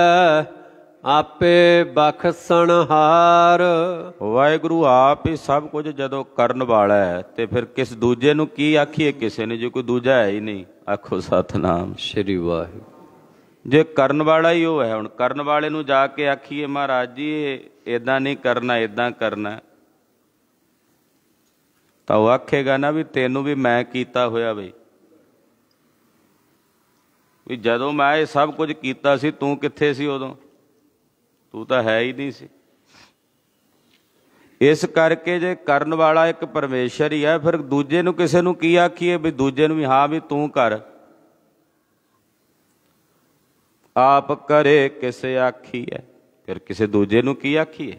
ਆਪੇ ਬਖਸ਼ਣ ਹਾਰ ਵਾਹਿਗੁਰੂ ਆਪ ਹੀ ਸਭ ਕੁਝ ਜਦੋਂ ਕਰਨ ਵਾਲਾ ਹੈ ਤੇ ਫਿਰ ਕਿਸ ਦੂਜੇ ਨੂੰ ਕੀ ਆਖੀਏ ਕਿਸੇ ਨੇ ਜੇ ਕੋਈ ਦੂਜਾ ਹੈ ਹੀ ਨਹੀਂ ਆਖੋ ਸਤਨਾਮ ਸ੍ਰੀ ਵਾਹਿਗੁਰੂ ਜੇ ਕਰਨ ਵਾਲਾ ਹੀ ਉਹ ਹੈ ਹੁਣ ਕਰਨ ਵਾਲੇ ਨੂੰ ਜਾ ਕੇ ਆਖੀਏ ਮਹਾਰਾਜ ਜੀ ਇਹ ਇਦਾਂ ਨਹੀਂ ਕਰਨਾ ਇਦਾਂ ਕਰਨਾ ਤਾਂ ਉਹ ਆਖੇਗਾ ਨਾ ਵੀ ਤੈਨੂੰ ਵੀ ਮੈਂ ਕੀਤਾ ਹੋਇਆ ਬਈ ਵੀ ਜਦੋਂ ਮੈਂ ਇਹ ਸਭ ਕੁਝ ਕੀਤਾ ਸੀ ਤੂੰ ਕਿੱਥੇ ਸੀ ਉਦੋਂ ਤੂੰ ਤਾਂ ਹੈ ਹੀ ਨਹੀਂ ਸੀ ਇਸ ਕਰਕੇ ਜੇ ਕਰਨ ਵਾਲਾ ਇੱਕ ਪਰਮੇਸ਼ਰ ਹੀ ਹੈ ਫਿਰ ਦੂਜੇ ਨੂੰ ਕਿਸੇ ਨੂੰ ਕੀ ਆਖੀਏ ਵੀ ਦੂਜੇ ਨੂੰ ਵੀ ਹਾਂ ਵੀ ਤੂੰ ਕਰ ਆਪ ਕਰੇ ਕਿਸ ਆਖੀਐ ਫਿਰ ਕਿਸੇ ਦੂਜੇ ਨੂੰ ਕੀ ਆਖੀਐ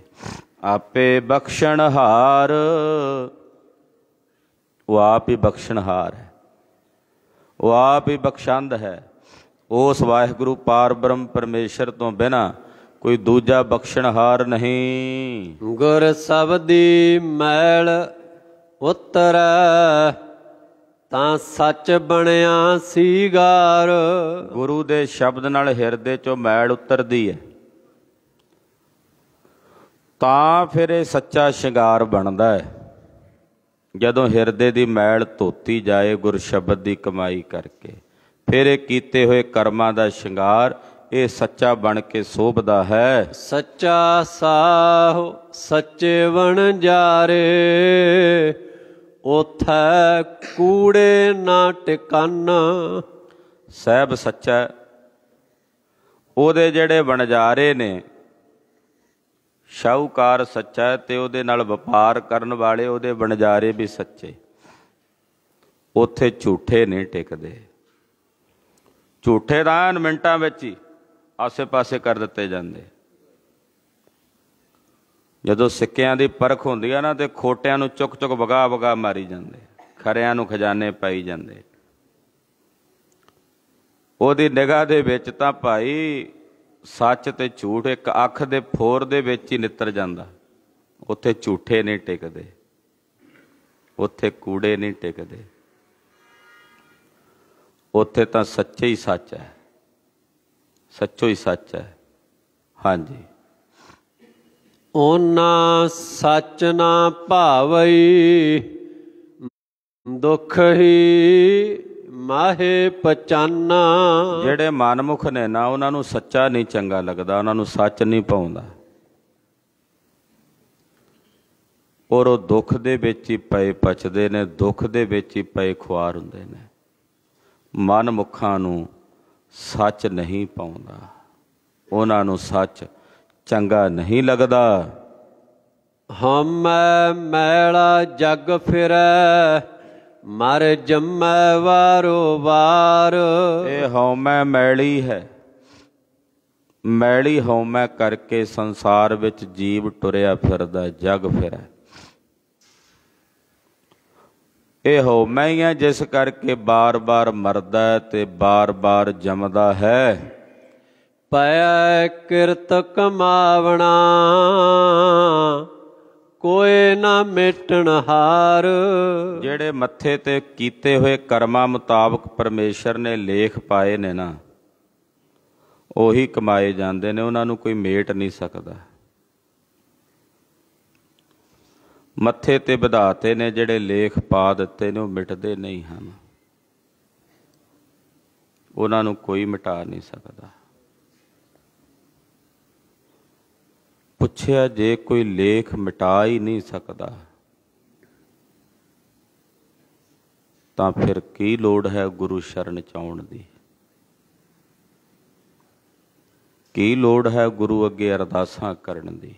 ਆਪੇ ਬਖਸ਼ਣ ਹਾਰ ਉਹ ਆਪ ਹੀ ਬਖਸ਼ਣ ਹਾਰ ਹੈ ਉਹ ਆਪ ਹੀ ਬਖਸ਼ੰਦ ਹੈ ਉਸ ਵਾਹਿਗੁਰੂ ਪਾਰ ਬ੍ਰਹਮ ਪਰਮੇਸ਼ਰ ਤੋਂ ਬਿਨਾ ਕੋਈ ਦੂਜਾ ਬਖਸ਼ਣਹਾਰ ਨਹੀਂ ਗੁਰ ਸਬਦੀ ਮੈਲ ਉਤਰੈ ਤਾਂ ਸੱਚ ਬਣਿਆ ਸੀਗਾਰ ਗੁਰੂ ਦੇ ਸ਼ਬਦ ਨਾਲ ਹਿਰਦੇ ਚੋਂ ਮੈਲ ਉਤਰਦੀ ਹੈ ਤਾਂ ਫਿਰ ਇਹ ਸੱਚਾ ਸ਼ਿੰਗਾਰ ਬਣਦਾ ਹੈ ਜਦੋਂ ਹਿਰਦੇ ਦੀ ਮੈਲ ਧੋਤੀ ਜਾਏ ਗੁਰ ਸ਼ਬਦ ਦੀ ਕਮਾਈ ਕਰਕੇ ਫਿਰ ਇਹ ਕੀਤੇ ਹੋਏ ਕਰਮਾਂ ਦਾ ਸ਼ਿੰਗਾਰ ਇਹ ਸੱਚਾ ਬਣ ਕੇ ਸੋਭਦਾ ਹੈ ਸੱਚਾ ਸਾਹ ਸੱਚੇ ਵਣ ਜਾਰੇ ਉਥੈ ਕੂੜੇ ਨਾ ਟਿਕਨ ਸਹਿਬ ਸੱਚਾ ਉਹਦੇ ਜਿਹੜੇ ਬਣਜਾਰੇ ਨੇ ਸ਼ਾਹੂਕਾਰ ਸੱਚਾ ਤੇ ਉਹਦੇ ਨਾਲ ਵਪਾਰ ਕਰਨ ਵਾਲੇ ਉਹਦੇ ਬਣਜਾਰੇ ਵੀ ਸੱਚੇ ਉਥੇ ਝੂਠੇ ਨਹੀਂ ਟਿਕਦੇ ਝੂਠੇ ਦਾ ਮਿੰਟਾਂ ਵਿੱਚ ਹੀ ਆਸੇ-ਪਾਸੇ ਕਰ ਦਿੱਤੇ ਜਾਂਦੇ ਜਦੋਂ ਸਿੱਕਿਆਂ ਦੀ ਪਰਖ ਹੁੰਦੀ ਆ ਨਾ ਤੇ ਖੋਟਿਆਂ ਨੂੰ ਚੁੱਕ ਚੁੱਕ ਵਗਾ ਵਗਾ ਮਾਰੀ ਜਾਂਦੇ ਖਰਿਆਂ ਨੂੰ ਖਜ਼ਾਨੇ ਪਾਈ ਜਾਂਦੇ ਉਹਦੀ ਨਿਗਾਹ ਦੇ ਵਿੱਚ ਤਾਂ ਭਾਈ ਸੱਚ ਤੇ ਝੂਠ ਇੱਕ ਅੱਖ ਦੇ ਫੋਰ ਦੇ ਵਿੱਚ ਹੀ ਨਿੱਤਰ ਜਾਂਦਾ ਉੱਥੇ ਝੂਠੇ ਨਹੀਂ ਟਿਕਦੇ ਉੱਥੇ ਕੂੜੇ ਨਹੀਂ ਟਿਕਦੇ ਉੱਥੇ ਤਾਂ ਸੱਚੇ ਹੀ ਸੱਚ ਹੈ ਸੱਚੋ ਹੀ ਸੱਚ ਹੈ ਹਾਂਜੀ ਓਨਾ ਸੱਚ ਨਾ ਭਾਵਈ ਦੁਖ ਹੀ ਮਾਹੇ ਪਚਾਨਾ ਜਿਹੜੇ ਮਨਮੁਖ ਨੇ ਨਾ ਉਹਨਾਂ ਨੂੰ ਸੱਚਾ ਨਹੀਂ ਚੰਗਾ ਲੱਗਦਾ ਉਹਨਾਂ ਨੂੰ ਸੱਚ ਨਹੀਂ ਪਾਉਂਦਾ ਔਰ ਉਹ ਦੁੱਖ ਦੇ ਵਿੱਚ ਹੀ ਪਏ ਪਚਦੇ ਨੇ ਦੁੱਖ ਦੇ ਵਿੱਚ ਹੀ ਪਏ ਖੁਆਰ ਹੁੰਦੇ ਨੇ ਮਨਮੁਖਾਂ ਨੂੰ ਸੱਚ ਨਹੀਂ ਪਾਉਂਦਾ ਉਹਨਾਂ ਨੂੰ ਸੱਚ ਚੰਗਾ ਨਹੀਂ ਲੱਗਦਾ ਹਮ ਮੈਲਾ ਜਗ ਫਿਰੈ ਮਰ ਜੰਮੈ ਵਾਰੋ ਵਾਰ ਇਹ ਹਉਮੈ ਮੈਲੀ ਹੈ ਮੈਲੀ ਮੈਂ ਕਰਕੇ ਸੰਸਾਰ ਵਿੱਚ ਜੀਵ ਟੁਰਿਆ ਫਿਰਦਾ ਜਗ ਫਿਰੈ ਇਹ ਹਉਮੈ ਹੀ ਹੈ ਜਿਸ ਕਰਕੇ ਬਾਰ-ਬਾਰ ਮਰਦਾ ਤੇ ਬਾਰ-ਬਾਰ ਜੰਮਦਾ ਹੈ ਪੈ ਕਿਰਤ ਕਮਾਵਣਾ ਕੋਈ ਨਾ ਮਿਟਣ ਹਾਰ ਜਿਹੜੇ ਮੱਥੇ ਤੇ ਕੀਤੇ ਹੋਏ ਕਰਮਾਂ ਮੁਤਾਬਕ ਪਰਮੇਸ਼ਰ ਨੇ ਲੇਖ ਪਾਏ ਨੇ ਨਾ ਉਹੀ ਕਮਾਏ ਜਾਂਦੇ ਨੇ ਉਹਨਾਂ ਨੂੰ ਕੋਈ ਮੇਟ ਨਹੀਂ ਸਕਦਾ ਮੱਥੇ ਤੇ ਵਧਾਤੇ ਨੇ ਜਿਹੜੇ ਲੇਖ ਪਾ ਦਿੱਤੇ ਨੇ ਉਹ ਮਿਟਦੇ ਨਹੀਂ ਹਨ ਉਹਨਾਂ ਨੂੰ ਕੋਈ ਮਿਟਾ ਨਹੀਂ ਸਕਦਾ ਪੁੱਛਿਆ ਜੇ ਕੋਈ ਲੇਖ ਮਿਟਾ ਹੀ ਨਹੀਂ ਸਕਦਾ ਤਾਂ ਫਿਰ ਕੀ ਲੋੜ ਹੈ ਗੁਰੂ ਸ਼ਰਨ ਚਾਉਣ ਦੀ ਕੀ ਲੋੜ ਹੈ ਗੁਰੂ ਅੱਗੇ ਅਰਦਾਸਾਂ ਕਰਨ ਦੀ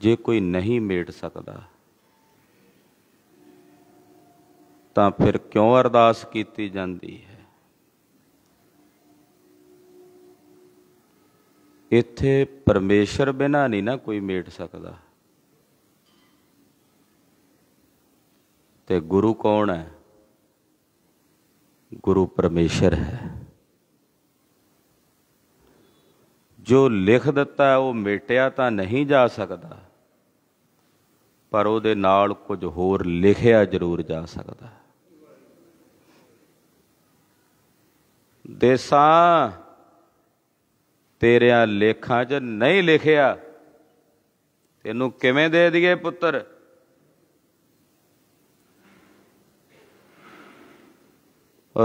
ਜੇ ਕੋਈ ਨਹੀਂ ਮੇਟ ਸਕਦਾ ਤਾਂ ਫਿਰ ਕਿਉਂ ਅਰਦਾਸ ਕੀਤੀ ਜਾਂਦੀ ਹੈ ਇੱਥੇ ਪਰਮੇਸ਼ਰ ਬਿਨਾ ਨਹੀਂ ਨਾ ਕੋਈ ਮੇਟ ਸਕਦਾ ਤੇ ਗੁਰੂ ਕੌਣ ਹੈ ਗੁਰੂ ਪਰਮੇਸ਼ਰ ਹੈ ਜੋ ਲਿਖ ਦਿੱਤਾ ਉਹ ਮੇਟਿਆ ਤਾਂ ਨਹੀਂ ਜਾ ਸਕਦਾ ਪਰ ਉਹਦੇ ਨਾਲ ਕੁਝ ਹੋਰ ਲਿਖਿਆ ਜ਼ਰੂਰ ਜਾ ਸਕਦਾ ਦੇਸਾਂ ਤੇਰਿਆਂ ਲੇਖਾਂ 'ਚ ਨਹੀਂ ਲਿਖਿਆ ਤੈਨੂੰ ਕਿਵੇਂ ਦੇ ਦਈਏ ਪੁੱਤਰ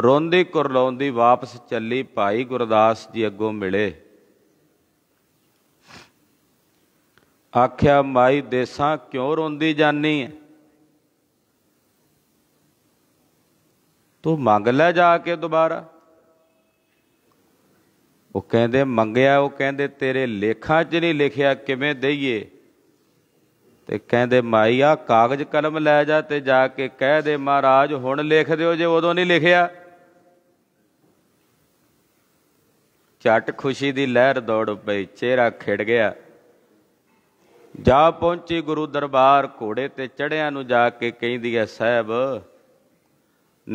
ਰੋਂਦੀ ਕੁਰਲਾਉਂਦੀ ਵਾਪਸ ਚੱਲੀ ਭਾਈ ਗੁਰਦਾਸ ਜੀ ਅੱਗੋਂ ਮਿਲੇ ਆਖਿਆ ਮਾਈ ਦੇਸਾਂ ਕਿਉਂ ਰੋਂਦੀ ਜਾਨੀ ਐ ਤੂੰ ਮੰਗ ਲੈ ਜਾ ਕੇ ਦੁਬਾਰਾ ਉਹ ਕਹਿੰਦੇ ਮੰਗਿਆ ਉਹ ਕਹਿੰਦੇ ਤੇਰੇ ਲੇਖਾਂ 'ਚ ਨਹੀਂ ਲਿਖਿਆ ਕਿਵੇਂ ਦਈਏ ਤੇ ਕਹਿੰਦੇ ਮਾਈ ਆ ਕਾਗਜ਼ ਕਲਮ ਲੈ ਜਾ ਤੇ ਜਾ ਕੇ ਕਹਿ ਦੇ ਮਹਾਰਾਜ ਹੁਣ ਲਿਖ ਦਿਓ ਜੇ ਉਦੋਂ ਨਹੀਂ ਲਿਖਿਆ ਚਟ ਖੁਸ਼ੀ ਦੀ ਲਹਿਰ ਦੌੜ ਪਈ ਚਿਹਰਾ ਖਿੜ ਗਿਆ ਜਾ ਪਹੁੰਚੀ ਗੁਰੂ ਦਰਬਾਰ ਘੋੜੇ ਤੇ ਚੜਿਆਂ ਨੂੰ ਜਾ ਕੇ ਕਹਿੰਦੀ ਐ ਸਾਹਿਬ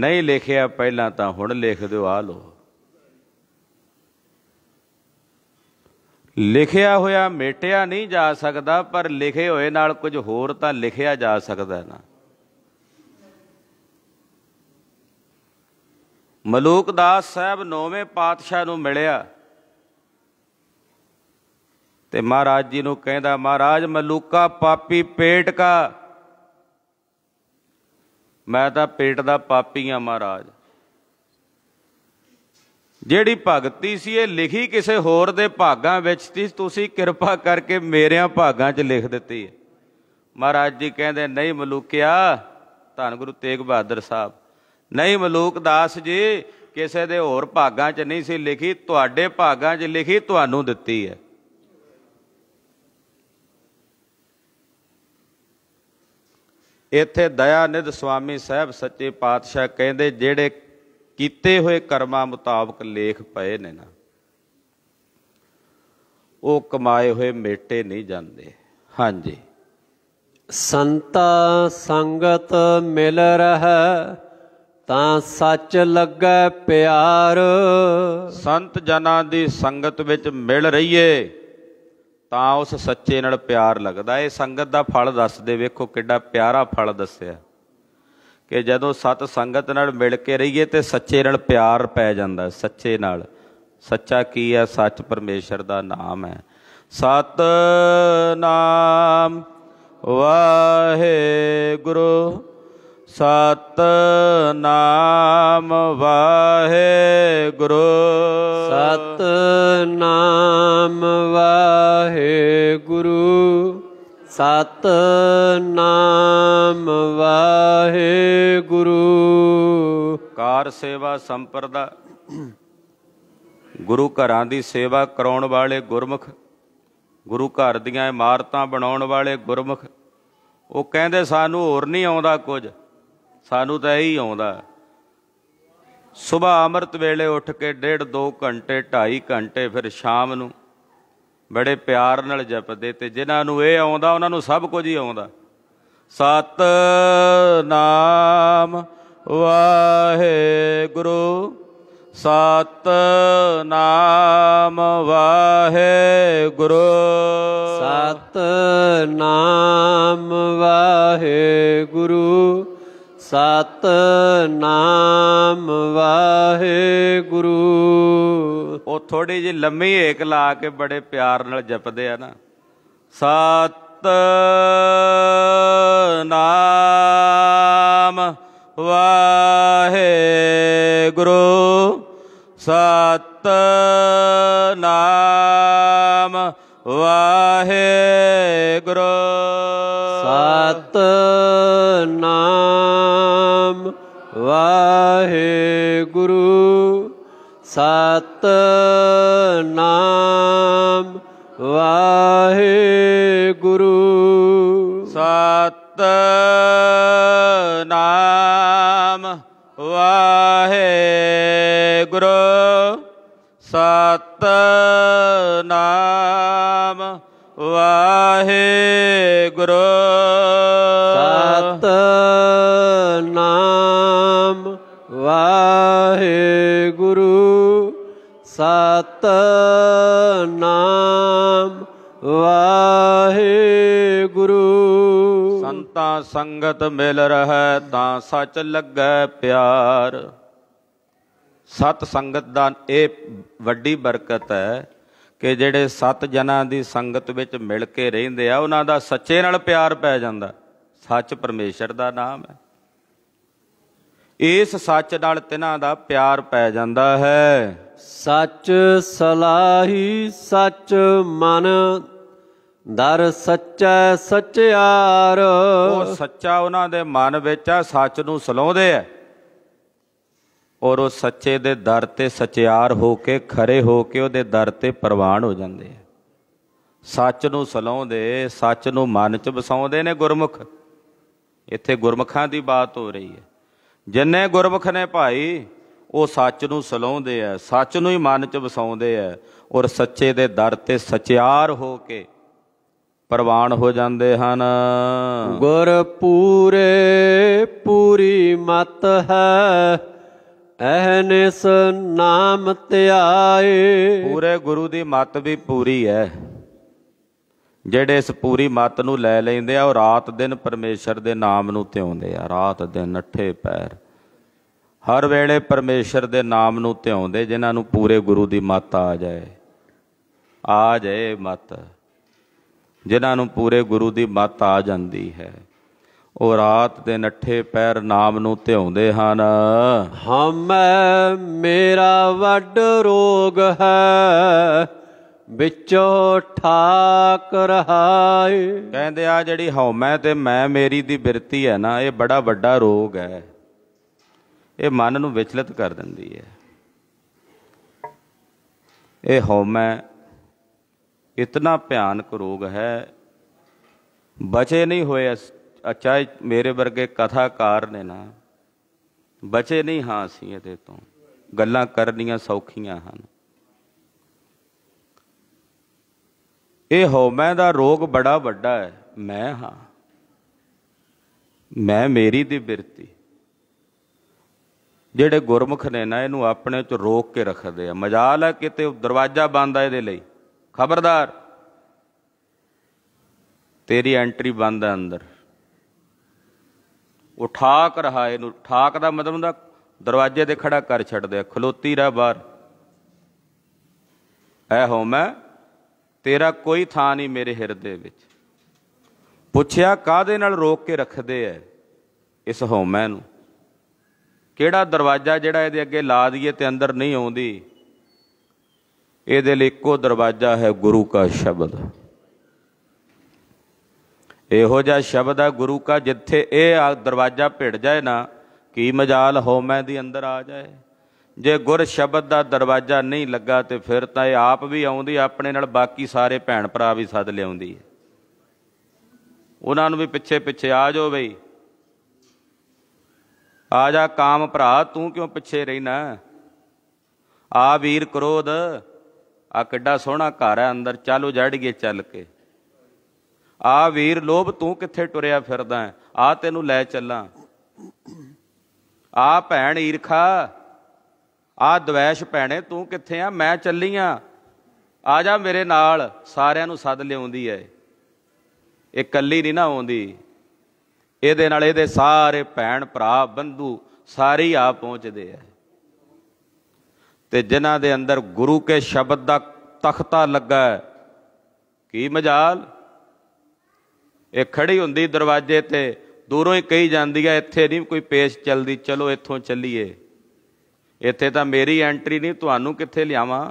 ਨਹੀਂ ਲਿਖਿਆ ਪਹਿਲਾਂ ਤਾਂ ਹੁਣ ਲਿਖ ਦਿਓ ਆ ਲੋ ਲਿਖਿਆ ਹੋਇਆ ਮਿਟਿਆ ਨਹੀਂ ਜਾ ਸਕਦਾ ਪਰ ਲਿਖੇ ਹੋਏ ਨਾਲ ਕੁਝ ਹੋਰ ਤਾਂ ਲਿਖਿਆ ਜਾ ਸਕਦਾ ਨਾ ਮਲੂਕ ਦਾਸ ਸਾਹਿਬ ਨੌਵੇਂ ਪਾਤਸ਼ਾਹ ਨੂੰ ਮਿਲਿਆ ਤੇ ਮਹਾਰਾਜ ਜੀ ਨੂੰ ਕਹਿੰਦਾ ਮਹਾਰਾਜ ਮਲੂਕਾ ਪਾਪੀ ਪੇਟ ਕਾ ਮੈਂ ਤਾਂ ਪੇਟ ਦਾ ਪਾਪੀ ਆ ਮਹਾਰਾਜ ਜਿਹੜੀ ਭਗਤੀ ਸੀ ਇਹ ਲਿਖੀ ਕਿਸੇ ਹੋਰ ਦੇ ਭਾਗਾਂ ਵਿੱਚ ਸੀ ਤੁਸੀਂ ਕਿਰਪਾ ਕਰਕੇ ਮੇਰਿਆਂ ਭਾਗਾਂ 'ਚ ਲਿਖ ਦਿੱਤੀ ਹੈ ਮਹਾਰਾਜ ਜੀ ਕਹਿੰਦੇ ਨਹੀਂ ਮਲੂਕਿਆ ਧੰਨ ਗੁਰੂ ਤੇਗ ਬਹਾਦਰ ਸਾਹਿਬ ਨਹੀਂ ਮਲੂਕ ਦਾਸ ਜੀ ਕਿਸੇ ਦੇ ਹੋਰ ਭਾਗਾਂ 'ਚ ਨਹੀਂ ਸੀ ਲਿਖੀ ਤੁਹਾਡੇ ਭਾਗਾਂ 'ਚ ਲਿਖੀ ਤੁਹਾਨੂੰ ਦਿੱਤੀ ਹੈ ਇੱਥੇ ਦਇਆਨਿਧ ਸਵਾਮੀ ਸਾਹਿਬ ਸੱਚੇ ਪਾਤਸ਼ਾਹ ਕਹਿੰਦੇ ਜਿਹੜੇ ਕੀਤੇ ਹੋਏ ਕਰਮਾਂ ਮੁਤਾਬਕ ਲੇਖ ਪਏ ਨੇ ਨਾ ਉਹ ਕਮਾਏ ਹੋਏ ਮੇਟੇ ਨਹੀਂ ਜਾਂਦੇ ਹਾਂਜੀ ਸੰਤਾ ਸੰਗਤ ਮਿਲ ਰਹਾ ਤਾਂ ਸੱਚ ਲੱਗੈ ਪਿਆਰ ਸੰਤ ਜਨਾਂ ਦੀ ਸੰਗਤ ਵਿੱਚ ਮਿਲ ਰਹੀਏ ਤਾਂ ਉਸ ਸੱਚੇ ਨਾਲ ਪਿਆਰ ਲੱਗਦਾ ਇਹ ਸੰਗਤ ਦਾ ਫਲ ਦੱਸਦੇ ਵੇਖੋ ਕਿੱਡਾ ਪਿਆਰਾ ਫਲ ਦੱਸਿਆ ਕਿ ਜਦੋਂ ਸਤ ਸੰਗਤ ਨਾਲ ਮਿਲ ਕੇ ਰਹੀਏ ਤੇ ਸੱਚੇ ਨਾਲ ਪਿਆਰ ਪੈ ਜਾਂਦਾ ਸੱਚੇ ਨਾਲ ਸੱਚਾ ਕੀ ਹੈ ਸੱਚ ਪਰਮੇਸ਼ਰ ਦਾ ਨਾਮ ਹੈ ਸਤ ਨਾਮ ਵਾਹਿਗੁਰੂ ਸਤ ਨਾਮ ਵਾਹਿਗੁਰੂ ਸਤ ਨਾਮ ਵਾਹਿਗੁਰੂ ਸਤ ਨਾਮ ਵਾਹਿਗੁਰੂ ਕਾਰ ਸੇਵਾ ਸੰਪਰਦਾ ਗੁਰੂ ਘਰਾਂ ਦੀ ਸੇਵਾ ਕਰਾਉਣ ਵਾਲੇ ਗੁਰਮੁਖ ਗੁਰੂ ਘਰ ਦੀਆਂ ਇਮਾਰਤਾਂ ਬਣਾਉਣ ਵਾਲੇ ਗੁਰਮੁਖ ਉਹ ਕਹਿੰਦੇ ਸਾਨੂੰ ਹੋਰ ਨਹੀਂ ਆਉਂਦਾ ਕੁਝ ਸਾਨੂੰ ਤਾਂ ਇਹੀ ਆਉਂਦਾ ਸਵੇਰ ਅੰਮ੍ਰਿਤ ਵੇਲੇ ਉੱਠ ਕੇ ਡੇਢ 2 ਘੰਟੇ 2.5 ਘੰਟੇ ਫਿਰ ਸ਼ਾਮ ਨੂੰ ਬੜੇ ਪਿਆਰ ਨਾਲ ਜਪਦੇ ਤੇ ਜਿਨ੍ਹਾਂ ਨੂੰ ਇਹ ਆਉਂਦਾ ਉਹਨਾਂ ਨੂੰ ਸਭ ਕੁਝ ਹੀ ਆਉਂਦਾ ਸਤ ਨਾਮ ਵਾਹਿਗੁਰੂ ਸਤ ਨਾਮ ਵਾਹਿਗੁਰੂ ਸਤ ਨਾਮ ਵਾਹਿਗੁਰੂ ਸਤ ਨਾਮ ਵਾਹਿਗੁਰੂ ਉਹ ਥੋੜੀ ਜਿਹੀ ਲੰਮੀ ਏਕ ਲਾ ਕੇ ਬੜੇ ਪਿਆਰ ਨਾਲ ਜਪਦੇ ਆ ਨਾ ਸਤ ਨਾਮ ਵਾਹਿਗੁਰੂ ਸਤ ਨਾਮ ਵਾਹਿਗੁਰੂ ਸਤ ਨਾਮ ਨਾਮ ਵਾਹਿਗੁਰੂ ਸਤ ਨਾਮ ਵਾਹਿਗੁਰੂ ਸਤ ਨਾਮ ਵਾਹਿਗੁਰੂ ਸਤ ਨਾਮ ਵਾਹਿਗੁਰੂ ਵਾਹਿਗੁਰੂ ਸਤਨਾਮ ਵਾਹਿਗੁਰੂ ਸੰਤਾ ਸੰਗਤ ਮਿਲ ਰਹਾ ਤਾਂ ਸੱਚ ਲੱਗੈ ਪਿਆਰ ਸਤ ਸੰਗਤ ਦਾ ਇਹ ਵੱਡੀ ਬਰਕਤ ਹੈ ਕਿ ਜਿਹੜੇ ਸਤ ਜਨਾਂ ਦੀ ਸੰਗਤ ਵਿੱਚ ਮਿਲ ਕੇ ਰਹਿੰਦੇ ਆ ਉਹਨਾਂ ਦਾ ਸੱਚੇ ਨਾਲ ਪਿਆਰ ਪੈ ਜਾਂਦਾ ਸੱਚ ਪਰਮੇਸ਼ਰ ਦਾ ਨਾਮ ਹੈ ਇਸ ਸੱਚ ਨਾਲ ਤਿਨਾਂ ਦਾ ਪਿਆਰ ਪੈ ਜਾਂਦਾ ਹੈ ਸੱਚ ਸਲਾਹੀ ਸੱਚ ਮਨ ਦਰ ਸੱਚਾ ਸਚਿਆਰ ਉਹ ਸੱਚਾ ਉਹਨਾਂ ਦੇ ਮਨ ਵਿੱਚ ਆ ਸੱਚ ਨੂੰ ਸਲਾਉਂਦੇ ਆ ਔਰ ਉਹ ਸੱਚੇ ਦੇ ਦਰ ਤੇ ਸਚਿਆਰ ਹੋ ਕੇ ਖਰੇ ਹੋ ਕੇ ਉਹਦੇ ਦਰ ਤੇ ਪ੍ਰਵਾਨ ਹੋ ਜਾਂਦੇ ਆ ਸੱਚ ਨੂੰ ਸਲਾਉਂਦੇ ਸੱਚ ਨੂੰ ਮਨ 'ਚ ਵਸਾਉਂਦੇ ਨੇ ਗੁਰਮੁਖ ਇੱਥੇ ਗੁਰਮਖਾਂ ਦੀ ਬਾਤ ਹੋ ਰਹੀ ਹੈ ਜਿੰਨੇ ਗੁਰਮੁਖ ਨੇ ਭਾਈ ਉਹ ਸੱਚ ਨੂੰ ਸਲਾਉਂਦੇ ਐ ਸੱਚ ਨੂੰ ਹੀ ਮਨ 'ਚ ਵਸਾਉਂਦੇ ਐ ਔਰ ਸੱਚੇ ਦੇ ਦਰ ਤੇ ਸਚਿਆਰ ਹੋ ਕੇ ਪ੍ਰਵਾਨ ਹੋ ਜਾਂਦੇ ਹਨ ਗੁਰ ਪੂਰੇ ਪੂਰੀ ਮਤ ਹੈ ਅਹਨਿਸ ਨਾਮ ਧਿਆਏ ਪੂਰੇ ਗੁਰੂ ਦੀ ਮਤ ਵੀ ਪੂਰੀ ਹੈ ਜਿਹੜੇ ਇਸ ਪੂਰੀ ਮਤ ਨੂੰ ਲੈ ਲੈਂਦੇ ਆ ਉਹ ਰਾਤ ਦਿਨ ਪਰਮੇਸ਼ਰ ਦੇ ਨਾਮ ਨੂੰ ਧਿਆਉਂਦੇ ਆ ਰਾਤ ਦਿਨ ਨੱਠੇ ਪੈਰ ਹਰ ਵੇਲੇ ਪਰਮੇਸ਼ਰ ਦੇ ਨਾਮ ਨੂੰ ਧਿਆਉਂਦੇ ਜਿਨ੍ਹਾਂ ਨੂੰ ਪੂਰੇ ਗੁਰੂ ਦੀ ਮਤ ਆ ਜਾਏ ਆ ਜਾਏ ਮਤ ਜਿਨ੍ਹਾਂ ਨੂੰ ਪੂਰੇ ਗੁਰੂ ਦੀ ਮਤ ਆ ਜਾਂਦੀ ਹੈ ਉਹ ਰਾਤ ਦੇ ਨੱਠੇ ਪੈਰ ਨਾਮ ਨੂੰ ਧਿਆਉਂਦੇ ਹਨ ਹਮੈ ਮੇਰਾ ਵੱਡ ਰੋਗ ਹੈ ਵਿਚੋ ਠਾਕ ਰਹਾਏ ਕਹਿੰਦੇ ਆ ਜਿਹੜੀ ਹਉਮੈ ਤੇ ਮੈਂ ਮੇਰੀ ਦੀ ਬਿਰਤੀ ਹੈ ਨਾ ਇਹ ਬੜਾ ਵੱਡਾ ਰੋਗ ਹੈ ਇਹ ਮਨ ਨੂੰ ਵਿਚਲਿਤ ਕਰ ਦਿੰਦੀ ਹੈ ਇਹ ਹਉਮੈ ਇਤਨਾ ਭਿਆਨਕ ਰੋਗ ਹੈ ਬਚੇ ਨਹੀਂ ਹੋਏ ਅੱਛਾ ਮੇਰੇ ਵਰਗੇ ਕਥਾਕਾਰ ਨੇ ਨਾ ਬਚੇ ਨਹੀਂ ਹਾਂ ਅਸੀਂ ਇਹਦੇ ਤੋਂ ਗੱਲਾਂ ਕਰਨੀਆਂ ਸੌਖੀਆਂ ਹਨ ਇਹ ਹਉਮੈ ਦਾ ਰੋਗ ਬੜਾ ਵੱਡਾ ਹੈ ਮੈਂ ਹਾਂ ਮੈਂ ਮੇਰੀ ਦੀ ਬਿਰਤੀ ਜਿਹੜੇ ਗੁਰਮੁਖ ਨੇ ਨਾ ਇਹਨੂੰ ਆਪਣੇ ਚ ਰੋਕ ਕੇ ਰੱਖਦੇ ਆ ਮਜਾਲ ਹੈ ਕਿਤੇ ਦਰਵਾਜ਼ਾ ਬੰਦ ਆ ਇਹਦੇ ਲਈ ਖਬਰਦਾਰ ਤੇਰੀ ਐਂਟਰੀ ਬੰਦ ਹੈ ਅੰਦਰ ਉਠਾਕ ਠਾਕ ਰਹਾ ਇਹਨੂੰ ਠਾਕ ਦਾ ਮਤਲਬ ਹੁੰਦਾ ਦਰਵਾਜ਼ੇ ਤੇ ਖੜਾ ਕਰ ਛੱਡਦੇ ਆ ਖਲੋਤੀ ਰਹਿ ਬਾਹਰ ਐ ਹੋ ਮੈਂ ਤੇਰਾ ਕੋਈ ਥਾਂ ਨਹੀਂ ਮੇਰੇ ਹਿਰਦੇ ਵਿੱਚ ਪੁੱਛਿਆ ਕਾਦੇ ਨਾਲ ਰੋਕ ਕੇ ਰੱਖਦੇ ਐ ਇਸ ਹਉਮੈ ਨੂੰ ਕਿਹੜਾ ਦਰਵਾਜ਼ਾ ਜਿਹੜਾ ਇਹਦੇ ਅੱਗੇ ਲਾ ਦਈਏ ਤੇ ਅੰਦਰ ਨਹੀਂ ਆਉਂਦੀ ਇਹਦੇ ਲਈ ਇੱਕੋ ਦਰਵਾਜ਼ਾ ਹੈ ਗੁਰੂ ਕਾ ਸ਼ਬਦ ਇਹੋ ਜਿਹਾ ਸ਼ਬਦ ਆ ਗੁਰੂ ਕਾ ਜਿੱਥੇ ਇਹ ਦਰਵਾਜ਼ਾ ਭਿੜ ਜਾਏ ਨਾ ਕੀ ਮਜਾਲ ਹਉਮੈ ਦੀ ਅੰਦਰ ਆ ਜਾਏ ਜੇ ਗੁਰ ਸ਼ਬਦ ਦਾ ਦਰਵਾਜ਼ਾ ਨਹੀਂ ਲੱਗਾ ਤੇ ਫਿਰ ਤਾਂ ਇਹ ਆਪ ਵੀ ਆਉਂਦੀ ਆਪਣੇ ਨਾਲ ਬਾਕੀ ਸਾਰੇ ਭੈਣ ਭਰਾ ਵੀ ਸੱਦ ਲਿਆਉਂਦੀ ਹੈ ਉਹਨਾਂ ਨੂੰ ਵੀ ਪਿੱਛੇ ਪਿੱਛੇ ਆ ਜਾਓ ਬਈ ਆ ਜਾ ਕਾਮ ਭਰਾ ਤੂੰ ਕਿਉਂ ਪਿੱਛੇ ਰਹਿਣਾ ਆ ਵੀਰ ਕਰੋਧ ਆ ਕਿੱਡਾ ਸੋਹਣਾ ਘਰ ਹੈ ਅੰਦਰ ਚੱਲ ਗਏ ਚੱਲ ਕੇ ਆ ਵੀਰ ਲੋਭ ਤੂੰ ਕਿੱਥੇ ਟੁਰਿਆ ਫਿਰਦਾ ਆ ਤੈਨੂੰ ਲੈ ਚੱਲਾਂ ਆ ਭੈਣ ਈਰਖਾ ਆ ਦਵੈਸ਼ ਭੈਣੇ ਤੂੰ ਕਿੱਥੇ ਆ ਮੈਂ ਚੱਲੀ ਆ ਆ ਜਾ ਮੇਰੇ ਨਾਲ ਸਾਰਿਆਂ ਨੂੰ ਸੱਦ ਲਿਆਉਂਦੀ ਐ ਇਹ ਕੱਲੀ ਨਹੀਂ ਨਾ ਆਉਂਦੀ ਇਹਦੇ ਨਾਲ ਇਹਦੇ ਸਾਰੇ ਭੈਣ ਭਰਾ ਬੰਧੂ ਸਾਰੇ ਆ ਪਹੁੰਚਦੇ ਐ ਤੇ ਜਿਨ੍ਹਾਂ ਦੇ ਅੰਦਰ ਗੁਰੂ ਕੇ ਸ਼ਬਦ ਦਾ ਤਖਤਾ ਲੱਗਾ ਕੀ ਮਜਾਲ ਇਹ ਖੜੀ ਹੁੰਦੀ ਦਰਵਾਜ਼ੇ ਤੇ ਦੂਰੋਂ ਹੀ ਕਹੀ ਜਾਂਦੀ ਐ ਇੱਥੇ ਨਹੀਂ ਕੋਈ ਪੇਸ਼ ਚੱਲਦੀ ਚਲੋ ਇੱਥੋਂ ਚੱਲੀਏ ਇੱਥੇ ਤਾਂ ਮੇਰੀ ਐਂਟਰੀ ਨਹੀਂ ਤੁਹਾਨੂੰ ਕਿੱਥੇ ਲਿਆਵਾਂ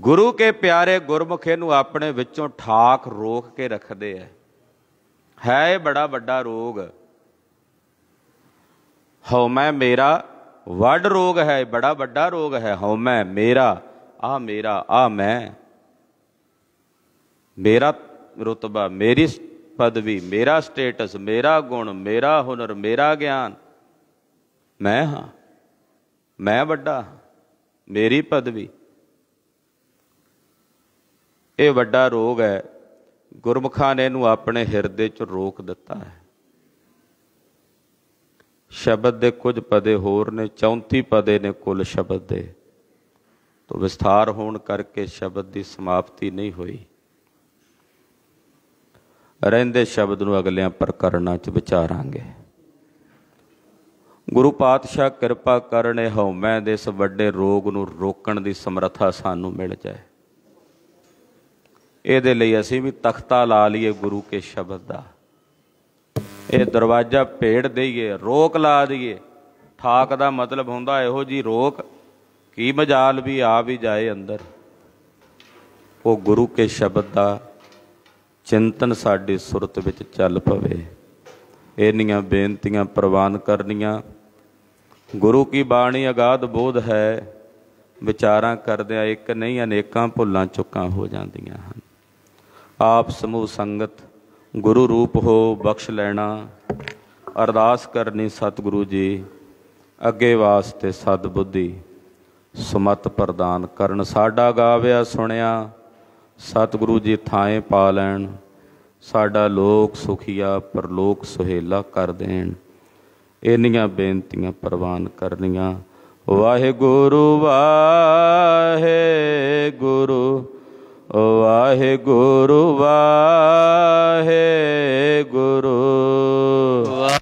ਗੁਰੂ ਕੇ ਪਿਆਰੇ ਗੁਰਮੁਖੇ ਨੂੰ ਆਪਣੇ ਵਿੱਚੋਂ ਠਾਕ ਰੋਕ ਕੇ ਰੱਖਦੇ ਐ ਹੈ ਇਹ ਬੜਾ ਵੱਡਾ ਰੋਗ ਹਉ ਮੈਂ ਮੇਰਾ ਵੱਡ ਰੋਗ ਹੈ ਬੜਾ ਵੱਡਾ ਰੋਗ ਹੈ ਹਉ ਮੈਂ ਮੇਰਾ ਆ ਮੇਰਾ ਆ ਮੈਂ ਮੇਰਾ ਰਤਬਾ ਮੇਰੀ ਪਦਵੀ ਮੇਰਾ ਸਟੇਟਸ ਮੇਰਾ ਗੁਣ ਮੇਰਾ ਹੁਨਰ ਮੇਰਾ ਗਿਆਨ ਮੈਂ ਹਾਂ ਮੈਂ ਵੱਡਾ ਮੇਰੀ ਪਦਵੀ ਇਹ ਵੱਡਾ ਰੋਗ ਹੈ ਗੁਰਮਖਾਂ ਨੇ ਇਹਨੂੰ ਆਪਣੇ ਹਿਰਦੇ 'ਚ ਰੋਕ ਦਿੱਤਾ ਹੈ ਸ਼ਬਦ ਦੇ ਕੁਝ ਪਦੇ ਹੋਰ ਨੇ 34 ਪਦੇ ਨੇ ਕੁੱਲ ਸ਼ਬਦ ਦੇ ਤੋਂ ਵਿਸਥਾਰ ਹੋਣ ਕਰਕੇ ਸ਼ਬਦ ਦੀ ਸਮਾਪਤੀ ਨਹੀਂ ਹੋਈ ਰਹਿੰਦੇ ਸ਼ਬਦ ਨੂੰ ਅਗਲਿਆਂ ਪ੍ਰਕਰਣਾਂ 'ਚ ਵਿਚਾਰਾਂਗੇ ਗੁਰੂ ਪਾਤਸ਼ਾਹ ਕਿਰਪਾ ਕਰਨੇ ਹਉਮੈ ਦੇ ਇਸ ਵੱਡੇ ਰੋਗ ਨੂੰ ਰੋਕਣ ਦੀ ਸਮਰੱਥਾ ਸਾਨੂੰ ਮਿਲ ਜਾਏ ਇਹਦੇ ਲਈ ਅਸੀਂ ਵੀ ਤਖਤਾ ਲਾ ਲਈਏ ਗੁਰੂ ਕੇ ਸ਼ਬਦ ਦਾ ਇਹ ਦਰਵਾਜ਼ਾ ਭੇੜ ਦਈਏ ਰੋਕ ਲਾ ਦਈਏ ਠਾਕ ਦਾ ਮਤਲਬ ਹੁੰਦਾ ਇਹੋ ਜੀ ਰੋਕ ਕੀ ਮਜਾਲ ਵੀ ਆ ਵੀ ਜਾਏ ਅੰਦਰ ਉਹ ਗੁਰੂ ਕੇ ਸ਼ਬਦ ਦਾ ਚਿੰਤਨ ਸਾਡੀ ਸੁਰਤ ਵਿੱਚ ਚੱਲ ਪਵੇ ਇਹਨੀਆਂ ਬੇਨਤੀਆਂ ਪ੍ਰਵਾਨ ਕਰਨੀਆਂ ਗੁਰੂ ਕੀ ਬਾਣੀ ਅਗਾਧ ਬੋਧ ਹੈ ਵਿਚਾਰਾਂ ਕਰਦਿਆਂ ਇੱਕ ਨਹੀਂ ਅਨੇਕਾਂ ਭੁੱਲਾਂ ਚੁੱਕਾਂ ਹੋ ਜਾਂਦੀਆਂ ਹਨ ਆਪ ਸਮੂਹ ਸੰਗਤ ਗੁਰੂ ਰੂਪ ਹੋ ਬਖਸ਼ ਲੈਣਾ ਅਰਦਾਸ ਕਰਨੀ ਸਤਿਗੁਰੂ ਜੀ ਅੱਗੇ ਵਾਸਤੇ ਸਦ ਬੁੱਧੀ ਸਮਤ ਪ੍ਰਦਾਨ ਕਰਨ ਸਾਡਾ ਗਾਵਿਆ ਸੁਣਿਆ ਸਤਿਗੁਰੂ ਜੀ ਥਾਏ ਪਾ ਲੈਣ ਸਾਡਾ ਲੋਕ ਸੁਖੀਆ ਪਰਲੋਕ ਸੁਹੇਲਾ ਕਰ ਦੇਣ ਇਨੀਆਂ ਬੇਨਤੀਆਂ ਪ੍ਰਵਾਨ ਕਰਨੀਆਂ ਵਾਹਿਗੁਰੂ ਵਾਹਿਗੁਰੂ ਵਾਹਿਗੁਰੂ ਵਾਹਿਗੁਰੂ